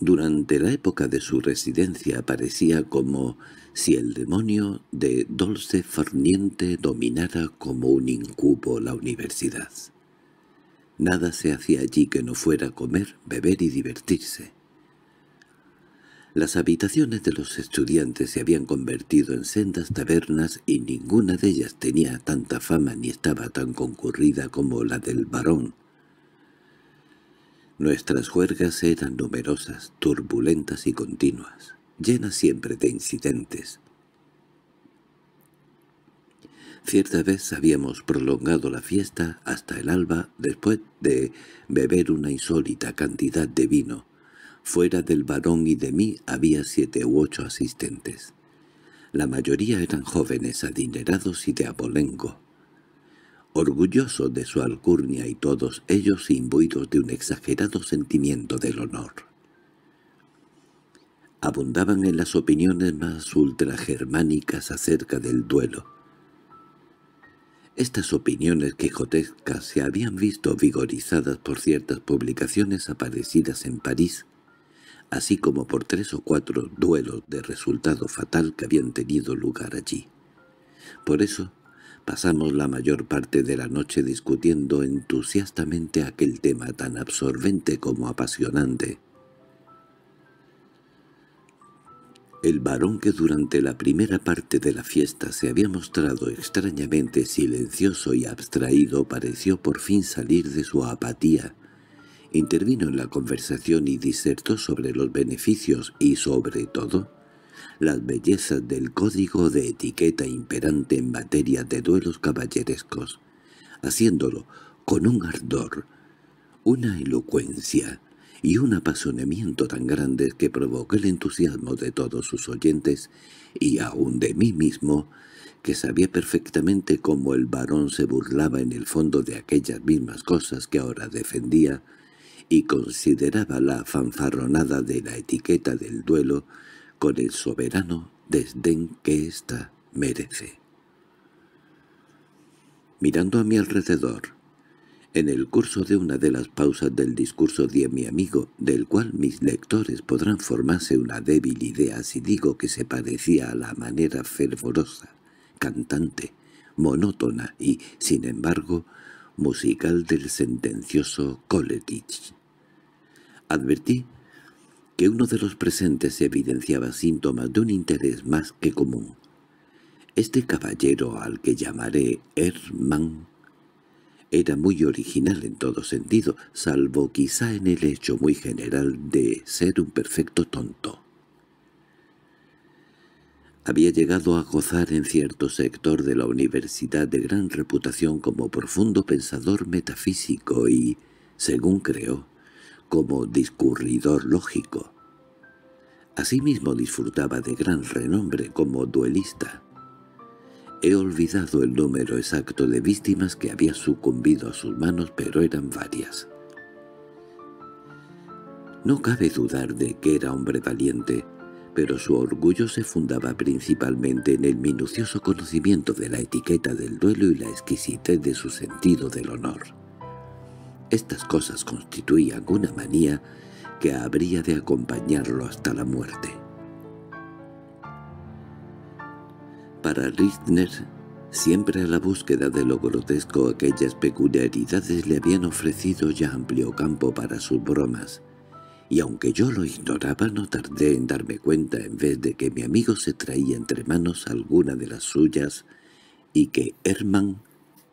Durante la época de su residencia parecía como si el demonio de dulce Farniente dominara como un incubo la universidad. Nada se hacía allí que no fuera comer, beber y divertirse. Las habitaciones de los estudiantes se habían convertido en sendas tabernas y ninguna de ellas tenía tanta fama ni estaba tan concurrida como la del varón. Nuestras juergas eran numerosas, turbulentas y continuas llena siempre de incidentes. Cierta vez habíamos prolongado la fiesta hasta el alba después de beber una insólita cantidad de vino. Fuera del varón y de mí había siete u ocho asistentes. La mayoría eran jóvenes adinerados y de abolengo. Orgullosos de su alcurnia y todos ellos imbuidos de un exagerado sentimiento del honor abundaban en las opiniones más ultragermánicas acerca del duelo. Estas opiniones quijotescas se habían visto vigorizadas por ciertas publicaciones aparecidas en París, así como por tres o cuatro duelos de resultado fatal que habían tenido lugar allí. Por eso, pasamos la mayor parte de la noche discutiendo entusiastamente aquel tema tan absorbente como apasionante, El varón que durante la primera parte de la fiesta se había mostrado extrañamente silencioso y abstraído pareció por fin salir de su apatía. Intervino en la conversación y disertó sobre los beneficios y, sobre todo, las bellezas del código de etiqueta imperante en materia de duelos caballerescos, haciéndolo con un ardor, una elocuencia, y un apasionamiento tan grande que provocó el entusiasmo de todos sus oyentes y aún de mí mismo, que sabía perfectamente cómo el varón se burlaba en el fondo de aquellas mismas cosas que ahora defendía y consideraba la fanfarronada de la etiqueta del duelo con el soberano desdén que ésta merece. Mirando a mi alrededor, en el curso de una de las pausas del discurso de mi amigo, del cual mis lectores podrán formarse una débil idea si digo que se parecía a la manera fervorosa, cantante, monótona y, sin embargo, musical del sentencioso Coleridge. Advertí que uno de los presentes evidenciaba síntomas de un interés más que común. Este caballero al que llamaré Hermann era muy original en todo sentido, salvo quizá en el hecho muy general de ser un perfecto tonto. Había llegado a gozar en cierto sector de la universidad de gran reputación como profundo pensador metafísico y, según creo, como discurridor lógico. Asimismo disfrutaba de gran renombre como duelista. He olvidado el número exacto de víctimas que había sucumbido a sus manos, pero eran varias. No cabe dudar de que era hombre valiente, pero su orgullo se fundaba principalmente en el minucioso conocimiento de la etiqueta del duelo y la exquisitez de su sentido del honor. Estas cosas constituían una manía que habría de acompañarlo hasta la muerte. para Ritner, siempre a la búsqueda de lo grotesco aquellas peculiaridades le habían ofrecido ya amplio campo para sus bromas, y aunque yo lo ignoraba no tardé en darme cuenta en vez de que mi amigo se traía entre manos alguna de las suyas y que Herman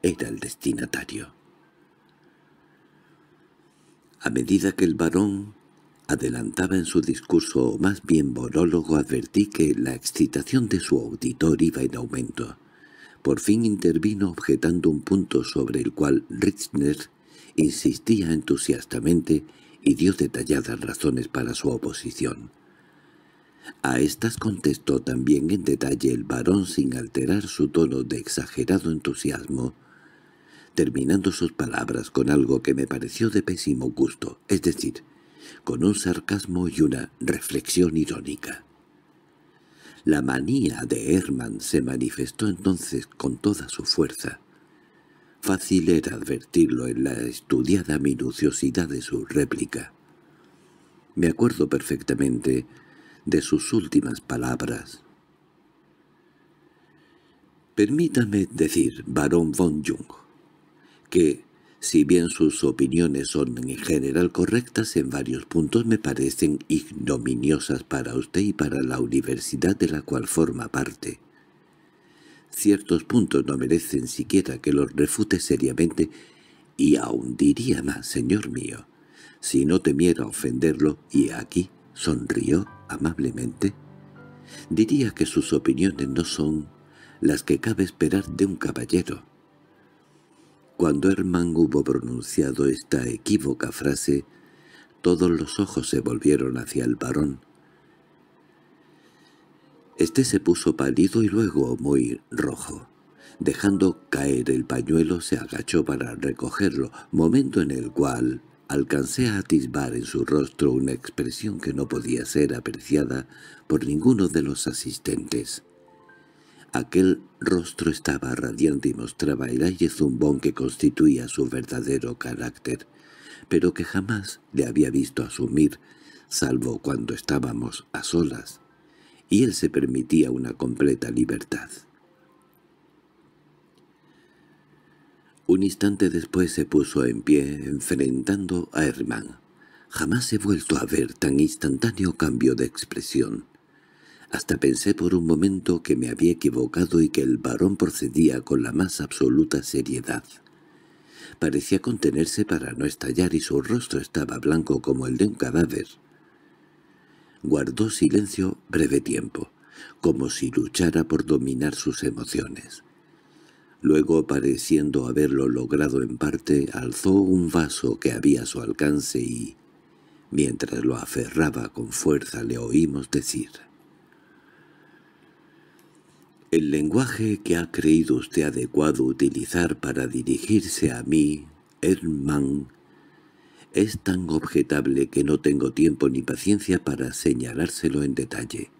era el destinatario. A medida que el varón adelantaba en su discurso, o más bien morólogo advertí que la excitación de su auditor iba en aumento. Por fin intervino objetando un punto sobre el cual Ritzner insistía entusiastamente y dio detalladas razones para su oposición. A estas contestó también en detalle el varón sin alterar su tono de exagerado entusiasmo, terminando sus palabras con algo que me pareció de pésimo gusto, es decir, con un sarcasmo y una reflexión irónica. La manía de Herman se manifestó entonces con toda su fuerza. Fácil era advertirlo en la estudiada minuciosidad de su réplica. Me acuerdo perfectamente de sus últimas palabras. Permítame decir, barón von Jung, que si bien sus opiniones son en general correctas, en varios puntos me parecen ignominiosas para usted y para la universidad de la cual forma parte. Ciertos puntos no merecen siquiera que los refute seriamente, y aún diría más, señor mío, si no temiera ofenderlo, y aquí sonrió amablemente, diría que sus opiniones no son las que cabe esperar de un caballero cuando Herman hubo pronunciado esta equívoca frase, todos los ojos se volvieron hacia el varón. Este se puso pálido y luego muy rojo. Dejando caer el pañuelo se agachó para recogerlo, momento en el cual alcancé a atisbar en su rostro una expresión que no podía ser apreciada por ninguno de los asistentes. Aquel rostro estaba radiante y mostraba el aire zumbón que constituía su verdadero carácter, pero que jamás le había visto asumir, salvo cuando estábamos a solas, y él se permitía una completa libertad. Un instante después se puso en pie, enfrentando a Herman. Jamás he vuelto a ver tan instantáneo cambio de expresión. Hasta pensé por un momento que me había equivocado y que el varón procedía con la más absoluta seriedad. Parecía contenerse para no estallar y su rostro estaba blanco como el de un cadáver. Guardó silencio breve tiempo, como si luchara por dominar sus emociones. Luego, pareciendo haberlo logrado en parte, alzó un vaso que había a su alcance y, mientras lo aferraba con fuerza, le oímos decir — el lenguaje que ha creído usted adecuado utilizar para dirigirse a mí, Herman, es tan objetable que no tengo tiempo ni paciencia para señalárselo en detalle.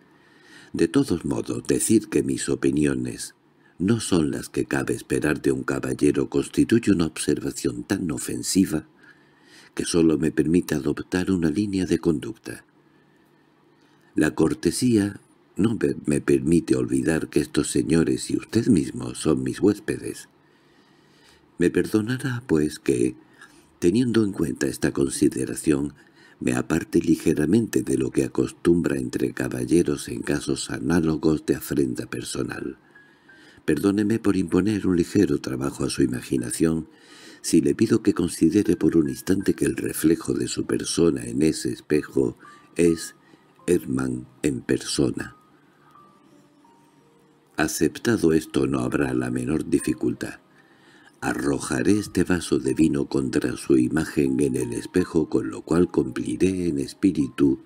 De todos modos, decir que mis opiniones no son las que cabe esperar de un caballero constituye una observación tan ofensiva que solo me permite adoptar una línea de conducta. La cortesía no me permite olvidar que estos señores y usted mismo son mis huéspedes. Me perdonará, pues, que, teniendo en cuenta esta consideración, me aparte ligeramente de lo que acostumbra entre caballeros en casos análogos de afrenta personal. Perdóneme por imponer un ligero trabajo a su imaginación si le pido que considere por un instante que el reflejo de su persona en ese espejo es Herman en persona. Aceptado esto no habrá la menor dificultad. Arrojaré este vaso de vino contra su imagen en el espejo, con lo cual cumpliré en espíritu,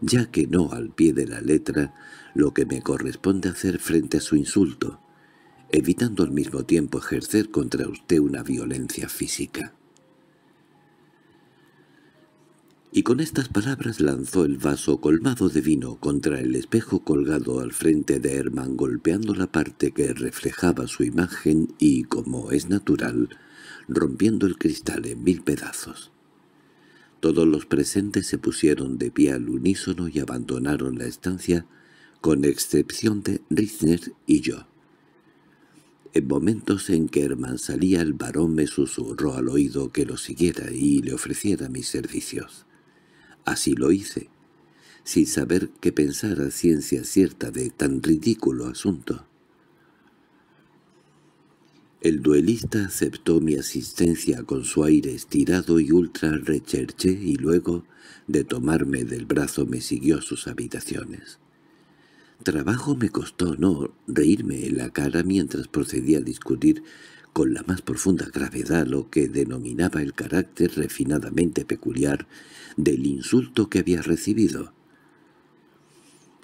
ya que no al pie de la letra, lo que me corresponde hacer frente a su insulto, evitando al mismo tiempo ejercer contra usted una violencia física. y con estas palabras lanzó el vaso colmado de vino contra el espejo colgado al frente de Herman golpeando la parte que reflejaba su imagen y, como es natural, rompiendo el cristal en mil pedazos. Todos los presentes se pusieron de pie al unísono y abandonaron la estancia, con excepción de Ritzner y yo. En momentos en que Herman salía el varón me susurró al oído que lo siguiera y le ofreciera mis servicios. Así lo hice, sin saber qué pensar a ciencia cierta de tan ridículo asunto. El duelista aceptó mi asistencia con su aire estirado y ultra recherché y luego, de tomarme del brazo, me siguió a sus habitaciones. Trabajo me costó no reírme en la cara mientras procedía a discutir con la más profunda gravedad lo que denominaba el carácter refinadamente peculiar del insulto que había recibido.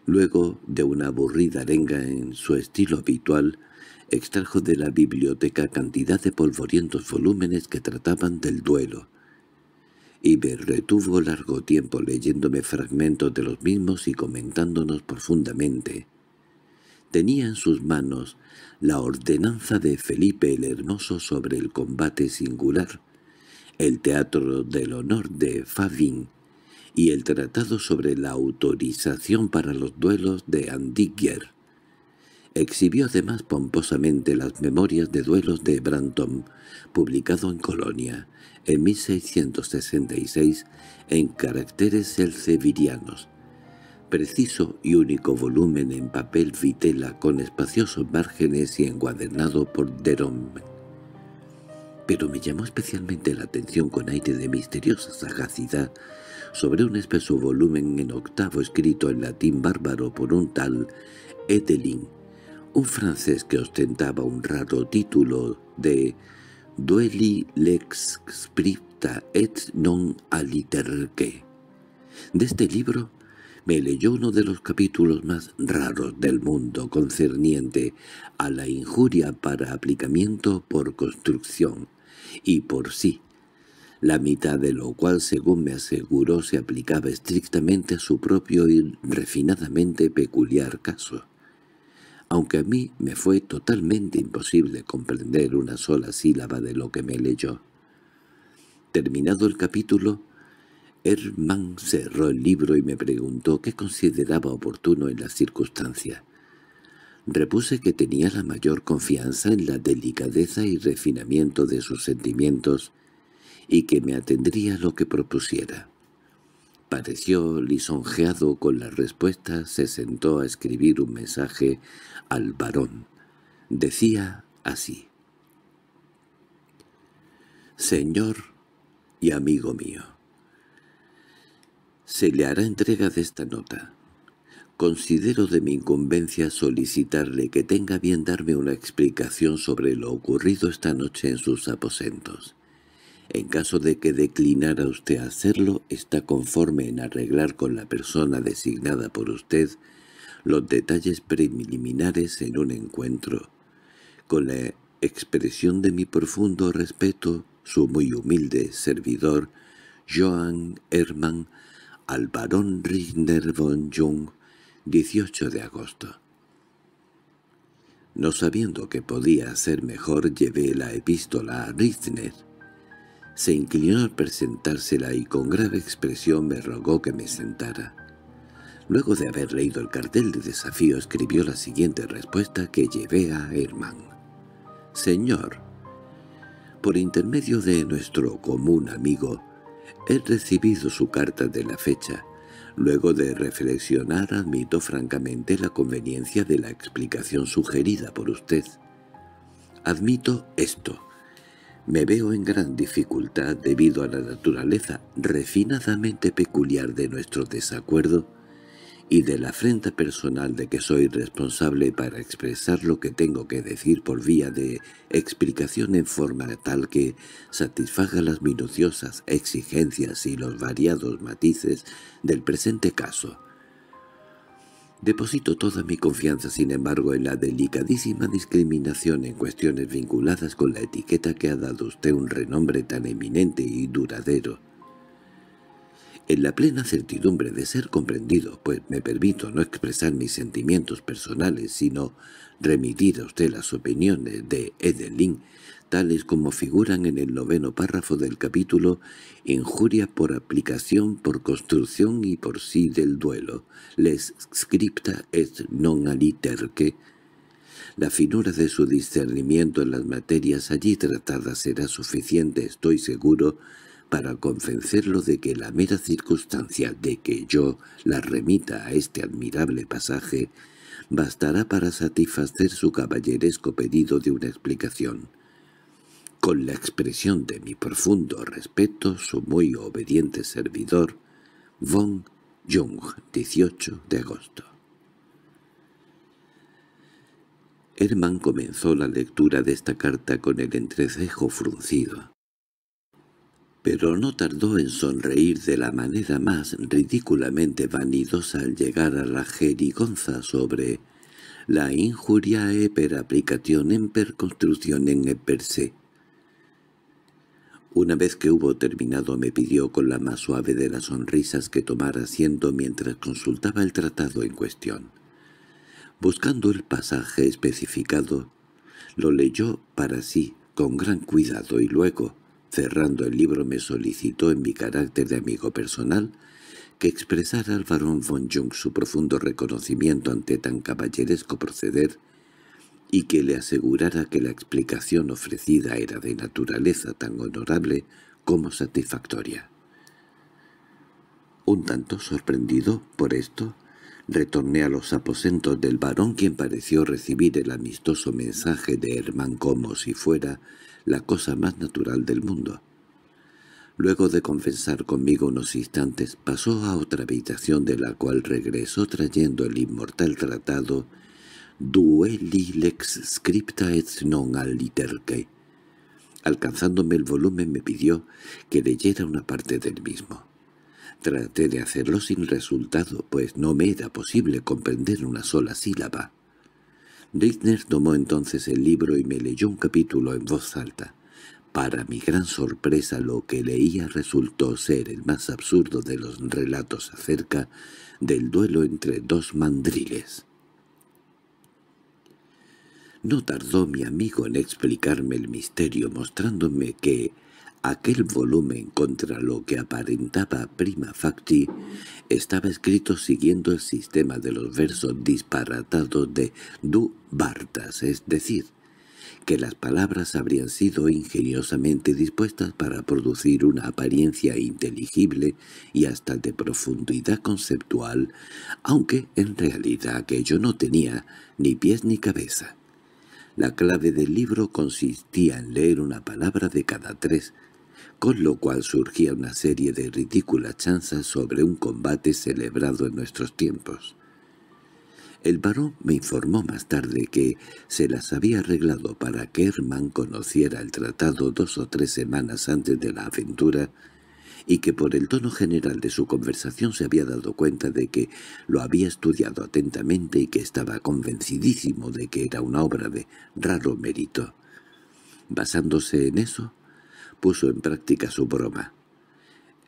Luego de una aburrida arenga en su estilo habitual, extrajo de la biblioteca cantidad de polvorientos volúmenes que trataban del duelo, y me retuvo largo tiempo leyéndome fragmentos de los mismos y comentándonos profundamente. Tenía en sus manos la ordenanza de Felipe el Hermoso sobre el combate singular el Teatro del Honor de Favin y el Tratado sobre la Autorización para los Duelos de Andiguer. Exhibió además pomposamente las Memorias de Duelos de Branton, publicado en Colonia, en 1666, en caracteres elcevirianos. Preciso y único volumen en papel vitela con espaciosos márgenes y encuadernado por Derom pero me llamó especialmente la atención con aire de misteriosa sagacidad sobre un espeso volumen en octavo escrito en latín bárbaro por un tal Edelin, un francés que ostentaba un raro título de «Dueli lex scripta et non aliterque». De este libro me leyó uno de los capítulos más raros del mundo concerniente a la injuria para aplicamiento por construcción, y por sí, la mitad de lo cual, según me aseguró, se aplicaba estrictamente a su propio y refinadamente peculiar caso. Aunque a mí me fue totalmente imposible comprender una sola sílaba de lo que me leyó. Terminado el capítulo, Herman cerró el libro y me preguntó qué consideraba oportuno en la circunstancia. Repuse que tenía la mayor confianza en la delicadeza y refinamiento de sus sentimientos y que me atendría a lo que propusiera. Pareció lisonjeado con la respuesta, se sentó a escribir un mensaje al varón. Decía así. Señor y amigo mío, se le hará entrega de esta nota. Considero de mi incumbencia solicitarle que tenga bien darme una explicación sobre lo ocurrido esta noche en sus aposentos. En caso de que declinara usted hacerlo, está conforme en arreglar con la persona designada por usted los detalles preliminares en un encuentro. Con la expresión de mi profundo respeto, su muy humilde servidor, Johann Hermann, al barón Richner von Jung, 18 de agosto. No sabiendo qué podía ser mejor, llevé la epístola a Ritzner. Se inclinó a presentársela y con grave expresión me rogó que me sentara. Luego de haber leído el cartel de desafío escribió la siguiente respuesta que llevé a Hermann. «Señor, por intermedio de nuestro común amigo, he recibido su carta de la fecha Luego de reflexionar admito francamente la conveniencia de la explicación sugerida por usted. Admito esto. Me veo en gran dificultad debido a la naturaleza refinadamente peculiar de nuestro desacuerdo y de la afrenta personal de que soy responsable para expresar lo que tengo que decir por vía de explicación en forma tal que satisfaga las minuciosas exigencias y los variados matices del presente caso. Deposito toda mi confianza, sin embargo, en la delicadísima discriminación en cuestiones vinculadas con la etiqueta que ha dado usted un renombre tan eminente y duradero en la plena certidumbre de ser comprendido, pues me permito no expresar mis sentimientos personales, sino remitir a usted las opiniones de Edelin, tales como figuran en el noveno párrafo del capítulo injuria por aplicación, por construcción y por sí del duelo, les scripta et non aliterque». La finura de su discernimiento en las materias allí tratadas será suficiente, estoy seguro, para convencerlo de que la mera circunstancia de que yo la remita a este admirable pasaje bastará para satisfacer su caballeresco pedido de una explicación. Con la expresión de mi profundo respeto, su muy obediente servidor, Von Jung, 18 de agosto. Herman comenzó la lectura de esta carta con el entrecejo fruncido pero no tardó en sonreír de la manera más ridículamente vanidosa al llegar a la jerigonza sobre la injuria e per aplicación per construcción en per se. Una vez que hubo terminado me pidió con la más suave de las sonrisas que tomara asiento mientras consultaba el tratado en cuestión. Buscando el pasaje especificado, lo leyó para sí con gran cuidado y luego, Cerrando el libro me solicitó en mi carácter de amigo personal que expresara al barón von Jung su profundo reconocimiento ante tan caballeresco proceder y que le asegurara que la explicación ofrecida era de naturaleza tan honorable como satisfactoria. Un tanto sorprendido por esto, retorné a los aposentos del varón quien pareció recibir el amistoso mensaje de Herman como si fuera la cosa más natural del mundo. Luego de confesar conmigo unos instantes, pasó a otra habitación de la cual regresó trayendo el inmortal tratado duelilex lex scripta et non aliterque». Alcanzándome el volumen me pidió que leyera una parte del mismo. Traté de hacerlo sin resultado, pues no me era posible comprender una sola sílaba tomó entonces el libro y me leyó un capítulo en voz alta. Para mi gran sorpresa lo que leía resultó ser el más absurdo de los relatos acerca del duelo entre dos mandriles. No tardó mi amigo en explicarme el misterio, mostrándome que aquel volumen contra lo que aparentaba prima facti estaba escrito siguiendo el sistema de los versos disparatados de Du Bartas, es decir, que las palabras habrían sido ingeniosamente dispuestas para producir una apariencia inteligible y hasta de profundidad conceptual, aunque en realidad aquello no tenía ni pies ni cabeza. La clave del libro consistía en leer una palabra de cada tres, con lo cual surgía una serie de ridículas chanzas sobre un combate celebrado en nuestros tiempos. El barón me informó más tarde que se las había arreglado para que Herman conociera el tratado dos o tres semanas antes de la aventura y que por el tono general de su conversación se había dado cuenta de que lo había estudiado atentamente y que estaba convencidísimo de que era una obra de raro mérito. Basándose en eso, puso en práctica su broma.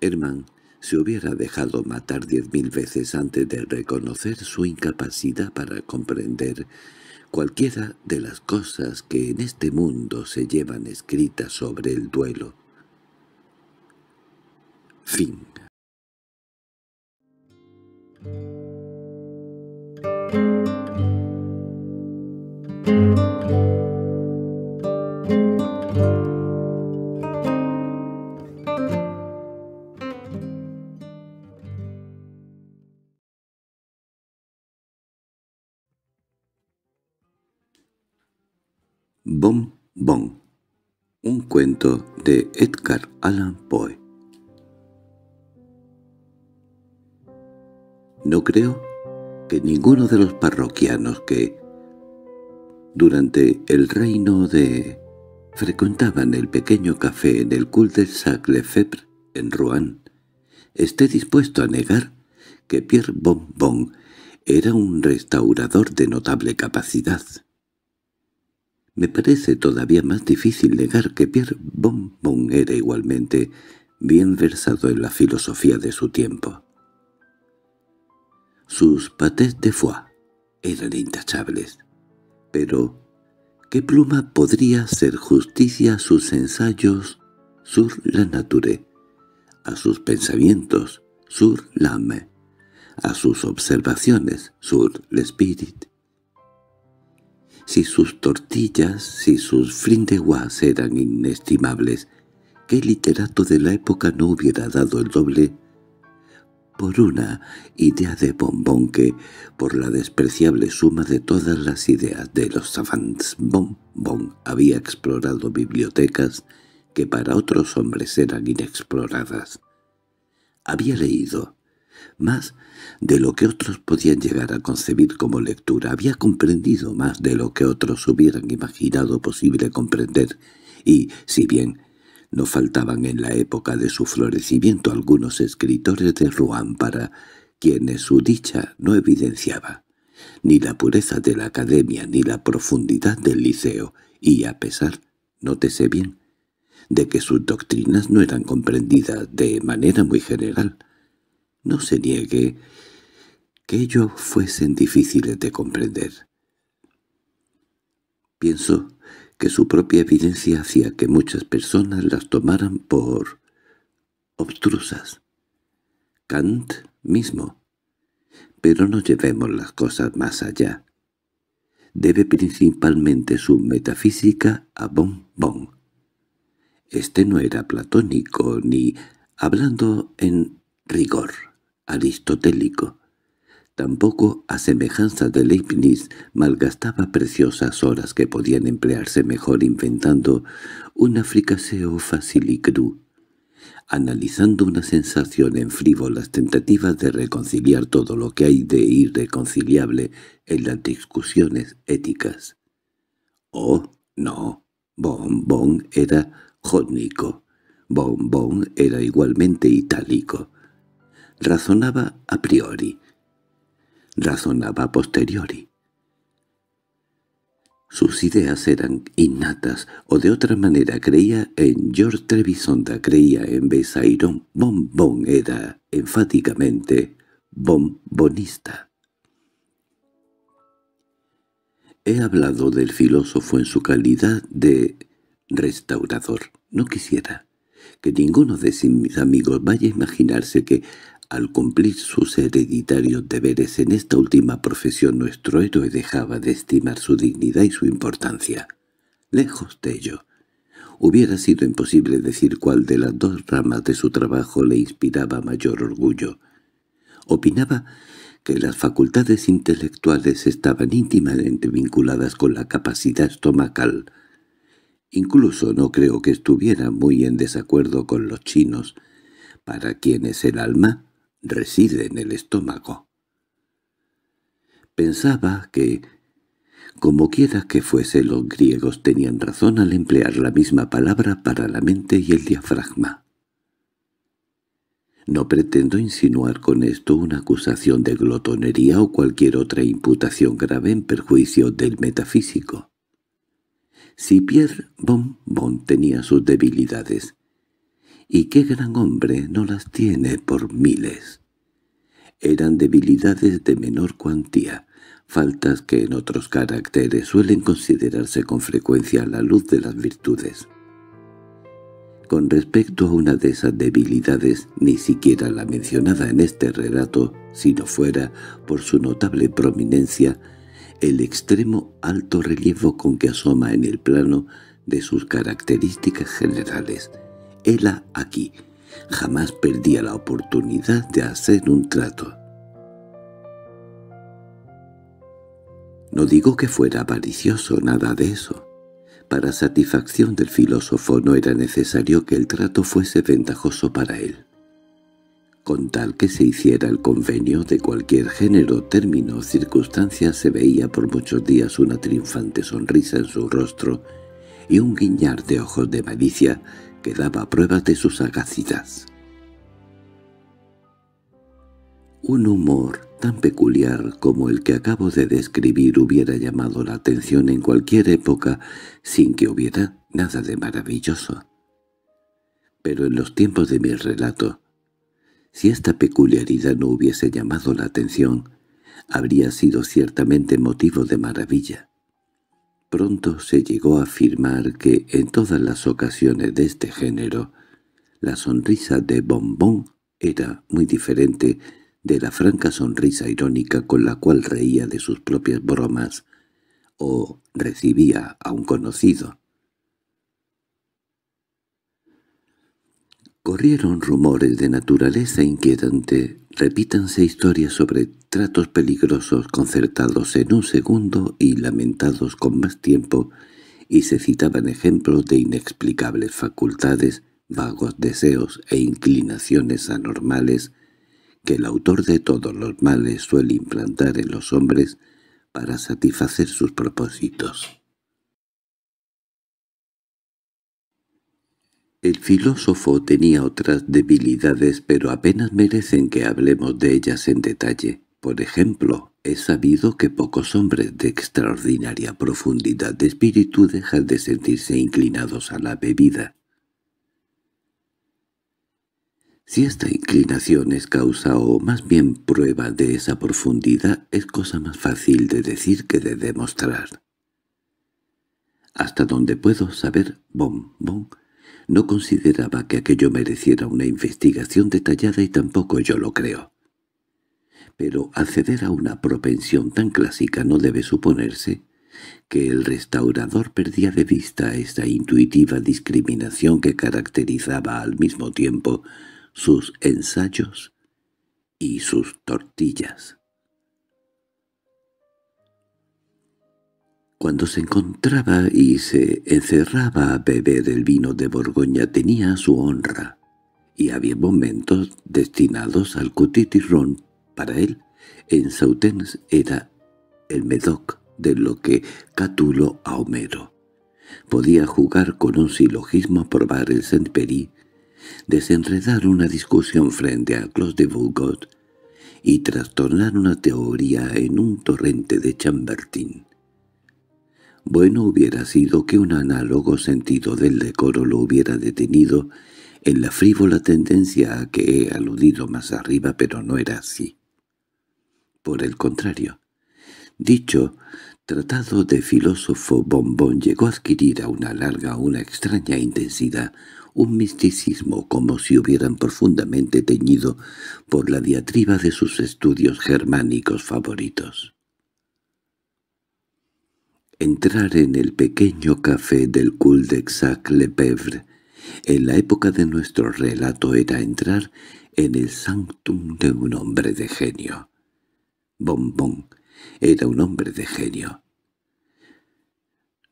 Herman se hubiera dejado matar diez mil veces antes de reconocer su incapacidad para comprender cualquiera de las cosas que en este mundo se llevan escritas sobre el duelo. Fin. Bom Bon, un cuento de Edgar Allan Poe. No creo que ninguno de los parroquianos que, durante el reino de... frecuentaban el pequeño café en el cul de sac Lefebvre en Rouen, esté dispuesto a negar que Pierre Bon Bon era un restaurador de notable capacidad. Me parece todavía más difícil negar que Pierre Bonbon era igualmente bien versado en la filosofía de su tiempo. Sus patés de foie eran intachables, pero ¿qué pluma podría hacer justicia a sus ensayos sur la nature, a sus pensamientos sur l'âme, a sus observaciones sur l'esprit? si sus tortillas, si sus frindeguas eran inestimables, ¿qué literato de la época no hubiera dado el doble por una idea de bombón que, por la despreciable suma de todas las ideas de los savants bombón, había explorado bibliotecas que para otros hombres eran inexploradas. Había leído más de lo que otros podían llegar a concebir como lectura, había comprendido más de lo que otros hubieran imaginado posible comprender, y, si bien no faltaban en la época de su florecimiento algunos escritores de Rouen para quienes su dicha no evidenciaba, ni la pureza de la academia ni la profundidad del liceo, y a pesar, nótese bien, de que sus doctrinas no eran comprendidas de manera muy general, no se niegue que ellos fuesen difíciles de comprender. Pienso que su propia evidencia hacía que muchas personas las tomaran por obstrusas. Kant mismo. Pero no llevemos las cosas más allá. Debe principalmente su metafísica a Bon Bon. Este no era platónico ni hablando en rigor aristotélico. Tampoco, a semejanza de Leibniz, malgastaba preciosas horas que podían emplearse mejor inventando un africaseo facilicru, analizando una sensación en frívolas tentativas de reconciliar todo lo que hay de irreconciliable en las discusiones éticas. Oh, no, Bonbon era jónico, Bonbon era igualmente itálico, Razonaba a priori. Razonaba posteriori. Sus ideas eran innatas, o de otra manera creía en George Trevisonda, creía en bon Bombón, era enfáticamente bombonista. He hablado del filósofo en su calidad de restaurador. No quisiera que ninguno de mis amigos vaya a imaginarse que, al cumplir sus hereditarios deberes en esta última profesión nuestro héroe dejaba de estimar su dignidad y su importancia. Lejos de ello. Hubiera sido imposible decir cuál de las dos ramas de su trabajo le inspiraba mayor orgullo. Opinaba que las facultades intelectuales estaban íntimamente vinculadas con la capacidad estomacal. Incluso no creo que estuviera muy en desacuerdo con los chinos, para quienes el alma reside en el estómago. Pensaba que, como quiera que fuese, los griegos tenían razón al emplear la misma palabra para la mente y el diafragma. No pretendo insinuar con esto una acusación de glotonería o cualquier otra imputación grave en perjuicio del metafísico. Si Pierre Bonbon tenía sus debilidades, y qué gran hombre no las tiene por miles. Eran debilidades de menor cuantía, faltas que en otros caracteres suelen considerarse con frecuencia a la luz de las virtudes. Con respecto a una de esas debilidades, ni siquiera la mencionada en este relato, si no fuera por su notable prominencia, el extremo alto relieve con que asoma en el plano de sus características generales, hela aquí. Jamás perdía la oportunidad de hacer un trato. No digo que fuera avaricioso, nada de eso. Para satisfacción del filósofo no era necesario que el trato fuese ventajoso para él. Con tal que se hiciera el convenio de cualquier género, término o circunstancia se veía por muchos días una triunfante sonrisa en su rostro y un guiñar de ojos de malicia que daba pruebas de su sagacidad. Un humor tan peculiar como el que acabo de describir hubiera llamado la atención en cualquier época sin que hubiera nada de maravilloso. Pero en los tiempos de mi relato, si esta peculiaridad no hubiese llamado la atención, habría sido ciertamente motivo de maravilla. Pronto se llegó a afirmar que en todas las ocasiones de este género la sonrisa de Bombón era muy diferente de la franca sonrisa irónica con la cual reía de sus propias bromas o recibía a un conocido. Corrieron rumores de naturaleza inquietante, repítanse historias sobre tratos peligrosos concertados en un segundo y lamentados con más tiempo, y se citaban ejemplos de inexplicables facultades, vagos deseos e inclinaciones anormales que el autor de todos los males suele implantar en los hombres para satisfacer sus propósitos. El filósofo tenía otras debilidades, pero apenas merecen que hablemos de ellas en detalle. Por ejemplo, es sabido que pocos hombres de extraordinaria profundidad de espíritu dejan de sentirse inclinados a la bebida. Si esta inclinación es causa o más bien prueba de esa profundidad, es cosa más fácil de decir que de demostrar. Hasta donde puedo saber, bom, no consideraba que aquello mereciera una investigación detallada y tampoco yo lo creo. Pero acceder a una propensión tan clásica no debe suponerse que el restaurador perdía de vista esa intuitiva discriminación que caracterizaba al mismo tiempo sus ensayos y sus tortillas. Cuando se encontraba y se encerraba a beber el vino de Borgoña tenía su honra, y había momentos destinados al cutitirrón. Para él, en Sautens era el medoc de lo que Catulo a Homero. Podía jugar con un silogismo, probar el Saint-Péry, desenredar una discusión frente a Clos de Bourgot y trastornar una teoría en un torrente de Chambertin. Bueno hubiera sido que un análogo sentido del decoro lo hubiera detenido en la frívola tendencia a que he aludido más arriba, pero no era así. Por el contrario, dicho tratado de filósofo bombón llegó a adquirir a una larga una extraña intensidad, un misticismo como si hubieran profundamente teñido por la diatriba de sus estudios germánicos favoritos. Entrar en el pequeño café del cul de sac le Pevre, en la época de nuestro relato era entrar en el sanctum de un hombre de genio. Bombón era un hombre de genio.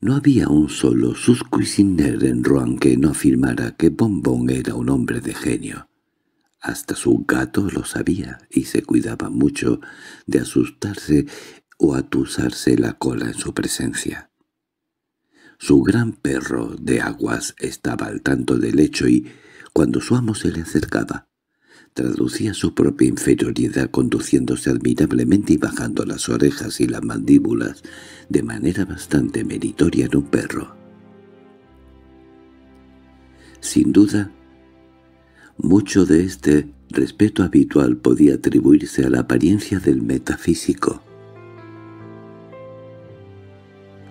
No había un solo suscuisiner en Rouen que no afirmara que Bombón era un hombre de genio. Hasta su gato lo sabía y se cuidaba mucho de asustarse o atusarse la cola en su presencia. Su gran perro de aguas estaba al tanto del hecho y, cuando su amo se le acercaba, traducía su propia inferioridad conduciéndose admirablemente y bajando las orejas y las mandíbulas de manera bastante meritoria en un perro. Sin duda, mucho de este respeto habitual podía atribuirse a la apariencia del metafísico,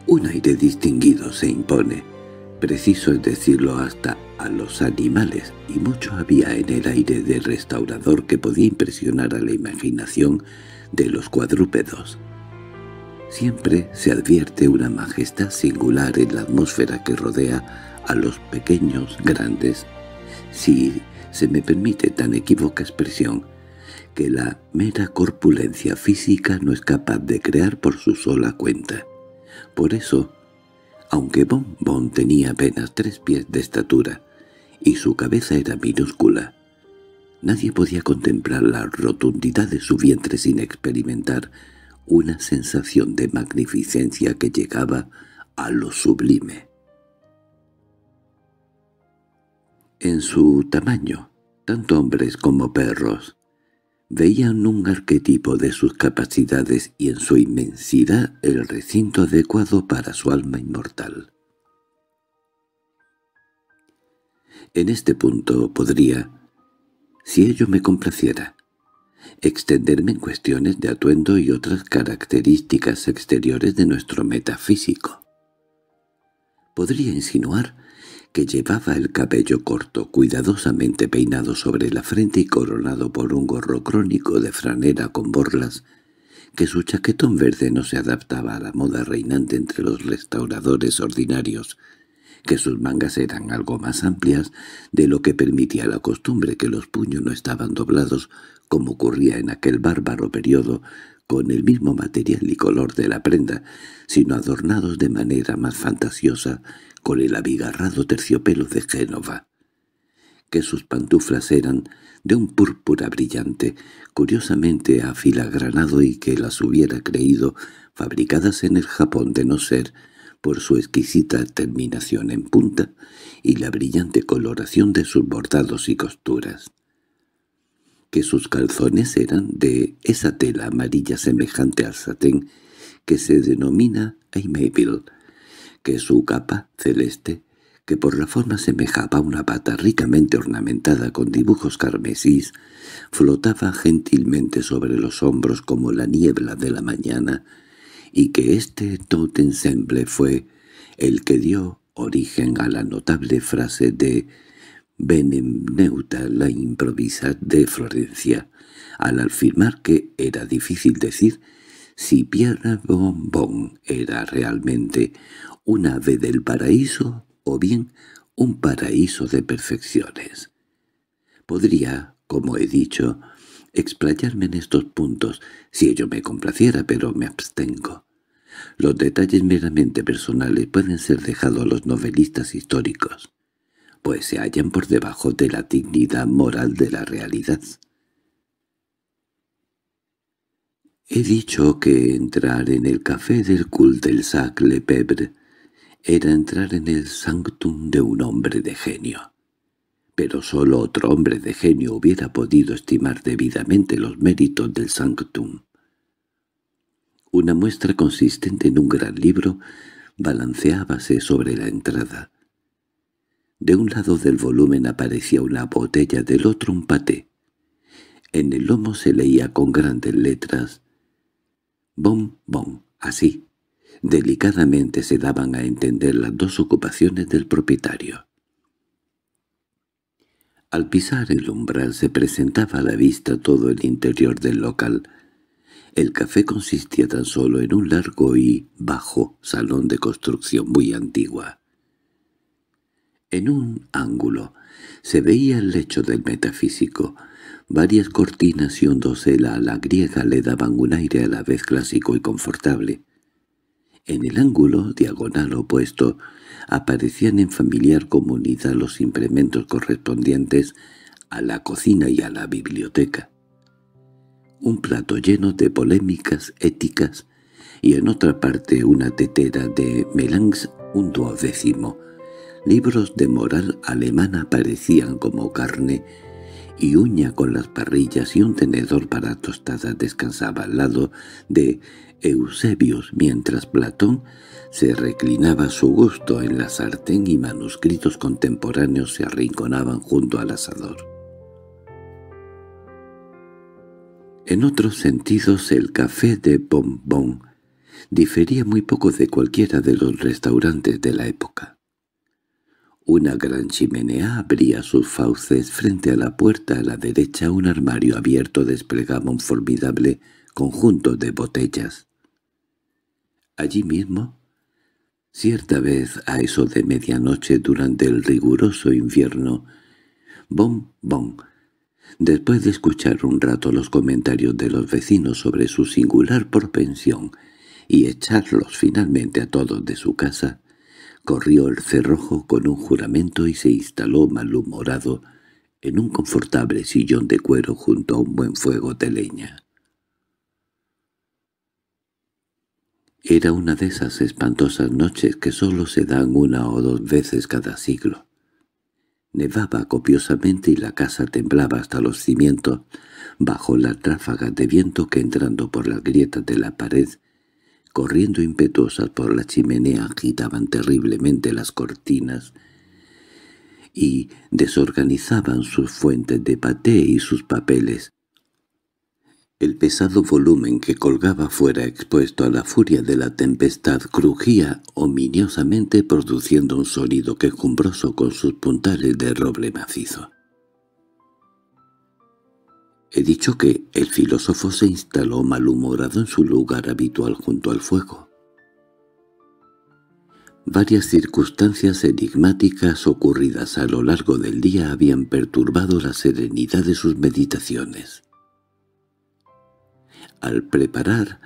un aire distinguido se impone, preciso es decirlo hasta a los animales, y mucho había en el aire del restaurador que podía impresionar a la imaginación de los cuadrúpedos. Siempre se advierte una majestad singular en la atmósfera que rodea a los pequeños grandes, si se me permite tan equívoca expresión, que la mera corpulencia física no es capaz de crear por su sola cuenta. Por eso, aunque Bon Bon tenía apenas tres pies de estatura y su cabeza era minúscula, nadie podía contemplar la rotundidad de su vientre sin experimentar una sensación de magnificencia que llegaba a lo sublime. En su tamaño, tanto hombres como perros Veían un arquetipo de sus capacidades y en su inmensidad el recinto adecuado para su alma inmortal. En este punto podría, si ello me complaciera, extenderme en cuestiones de atuendo y otras características exteriores de nuestro metafísico. Podría insinuar que llevaba el cabello corto, cuidadosamente peinado sobre la frente y coronado por un gorro crónico de franera con borlas, que su chaquetón verde no se adaptaba a la moda reinante entre los restauradores ordinarios, que sus mangas eran algo más amplias de lo que permitía la costumbre que los puños no estaban doblados, como ocurría en aquel bárbaro periodo con el mismo material y color de la prenda, sino adornados de manera más fantasiosa con el abigarrado terciopelo de Génova, que sus pantuflas eran de un púrpura brillante, curiosamente afilagranado y que las hubiera creído fabricadas en el Japón de no ser por su exquisita terminación en punta y la brillante coloración de sus bordados y costuras que sus calzones eran de esa tela amarilla semejante al satén que se denomina Aimeville, que su capa celeste, que por la forma semejaba una bata ricamente ornamentada con dibujos carmesís, flotaba gentilmente sobre los hombros como la niebla de la mañana, y que este todo ensemble fue el que dio origen a la notable frase de Benemneuta la improvisa de Florencia, al afirmar que era difícil decir si Pierre Bonbon era realmente un ave del paraíso o bien un paraíso de perfecciones. Podría, como he dicho, explayarme en estos puntos si ello me complaciera, pero me abstengo. Los detalles meramente personales pueden ser dejados a los novelistas históricos pues se hallan por debajo de la dignidad moral de la realidad. He dicho que entrar en el café del cul del sac le pebre era entrar en el sanctum de un hombre de genio. Pero solo otro hombre de genio hubiera podido estimar debidamente los méritos del sanctum. Una muestra consistente en un gran libro balanceábase sobre la entrada, de un lado del volumen aparecía una botella, del otro un paté. En el lomo se leía con grandes letras «Bom, bom», así. Delicadamente se daban a entender las dos ocupaciones del propietario. Al pisar el umbral se presentaba a la vista todo el interior del local. El café consistía tan solo en un largo y bajo salón de construcción muy antigua. En un ángulo se veía el lecho del metafísico. Varias cortinas y un dosel a la griega le daban un aire a la vez clásico y confortable. En el ángulo diagonal opuesto aparecían en familiar comunidad los implementos correspondientes a la cocina y a la biblioteca. Un plato lleno de polémicas éticas y en otra parte una tetera de melanx un duodécimo, libros de moral alemana parecían como carne, y uña con las parrillas y un tenedor para tostadas descansaba al lado de Eusebius, mientras Platón se reclinaba a su gusto en la sartén y manuscritos contemporáneos se arrinconaban junto al asador. En otros sentidos el café de bonbon difería muy poco de cualquiera de los restaurantes de la época. Una gran chimenea abría sus fauces frente a la puerta a la derecha un armario abierto desplegaba un formidable conjunto de botellas. Allí mismo, cierta vez a eso de medianoche durante el riguroso invierno, bom, bom, después de escuchar un rato los comentarios de los vecinos sobre su singular propensión y echarlos finalmente a todos de su casa, corrió el cerrojo con un juramento y se instaló malhumorado en un confortable sillón de cuero junto a un buen fuego de leña. Era una de esas espantosas noches que sólo se dan una o dos veces cada siglo. Nevaba copiosamente y la casa temblaba hasta los cimientos, bajo la tráfaga de viento que entrando por las grietas de la pared corriendo impetuosas por la chimenea agitaban terriblemente las cortinas y desorganizaban sus fuentes de paté y sus papeles. El pesado volumen que colgaba fuera expuesto a la furia de la tempestad crujía ominiosamente produciendo un sonido quejumbroso con sus puntales de roble macizo. He dicho que el filósofo se instaló malhumorado en su lugar habitual junto al fuego. Varias circunstancias enigmáticas ocurridas a lo largo del día habían perturbado la serenidad de sus meditaciones. Al preparar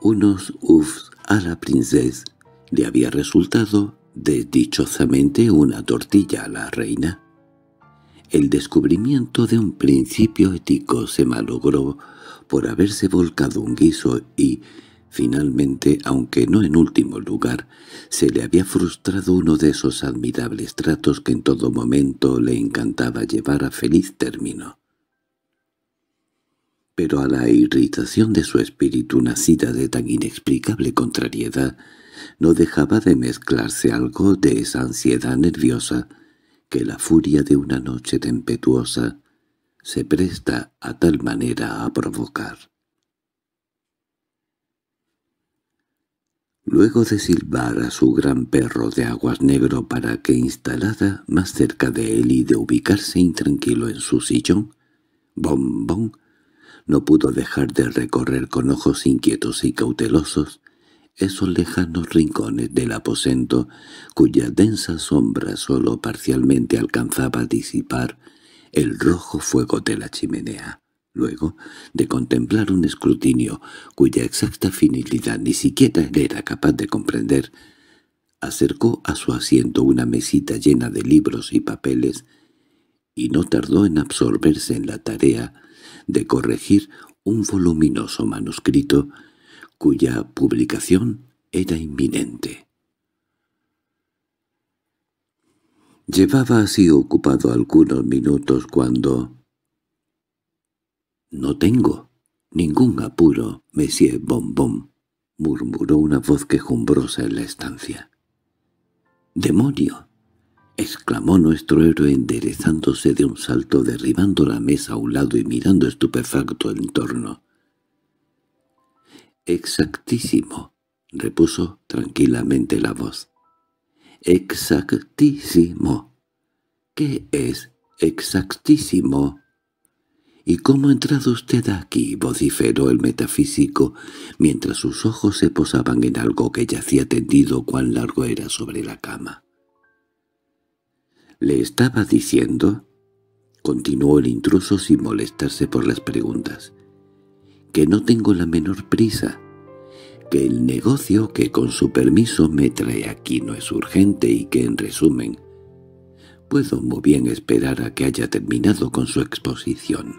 unos ufs a la princesa, le había resultado desdichosamente una tortilla a la reina. El descubrimiento de un principio ético se malogró por haberse volcado un guiso y, finalmente, aunque no en último lugar, se le había frustrado uno de esos admirables tratos que en todo momento le encantaba llevar a feliz término. Pero a la irritación de su espíritu nacida de tan inexplicable contrariedad, no dejaba de mezclarse algo de esa ansiedad nerviosa que la furia de una noche tempestuosa se presta a tal manera a provocar. Luego de silbar a su gran perro de aguas negro para que instalada más cerca de él y de ubicarse intranquilo en su sillón, Bombón no pudo dejar de recorrer con ojos inquietos y cautelosos esos lejanos rincones del aposento, cuya densa sombra sólo parcialmente alcanzaba a disipar el rojo fuego de la chimenea. Luego, de contemplar un escrutinio cuya exacta finalidad ni siquiera era capaz de comprender, acercó a su asiento una mesita llena de libros y papeles y no tardó en absorberse en la tarea de corregir un voluminoso manuscrito cuya publicación era inminente. Llevaba así ocupado algunos minutos cuando... —No tengo ningún apuro, Monsieur Bonbon —murmuró una voz quejumbrosa en la estancia. —¡Demonio! —exclamó nuestro héroe enderezándose de un salto derribando la mesa a un lado y mirando estupefacto en torno. —Exactísimo —repuso tranquilamente la voz. —Exactísimo. ¿Qué es exactísimo? —¿Y cómo ha entrado usted aquí? —vociferó el metafísico, mientras sus ojos se posaban en algo que yacía tendido cuán largo era sobre la cama. —¿Le estaba diciendo? —continuó el intruso sin molestarse por las preguntas— que no tengo la menor prisa, que el negocio que con su permiso me trae aquí no es urgente y que, en resumen, puedo muy bien esperar a que haya terminado con su exposición.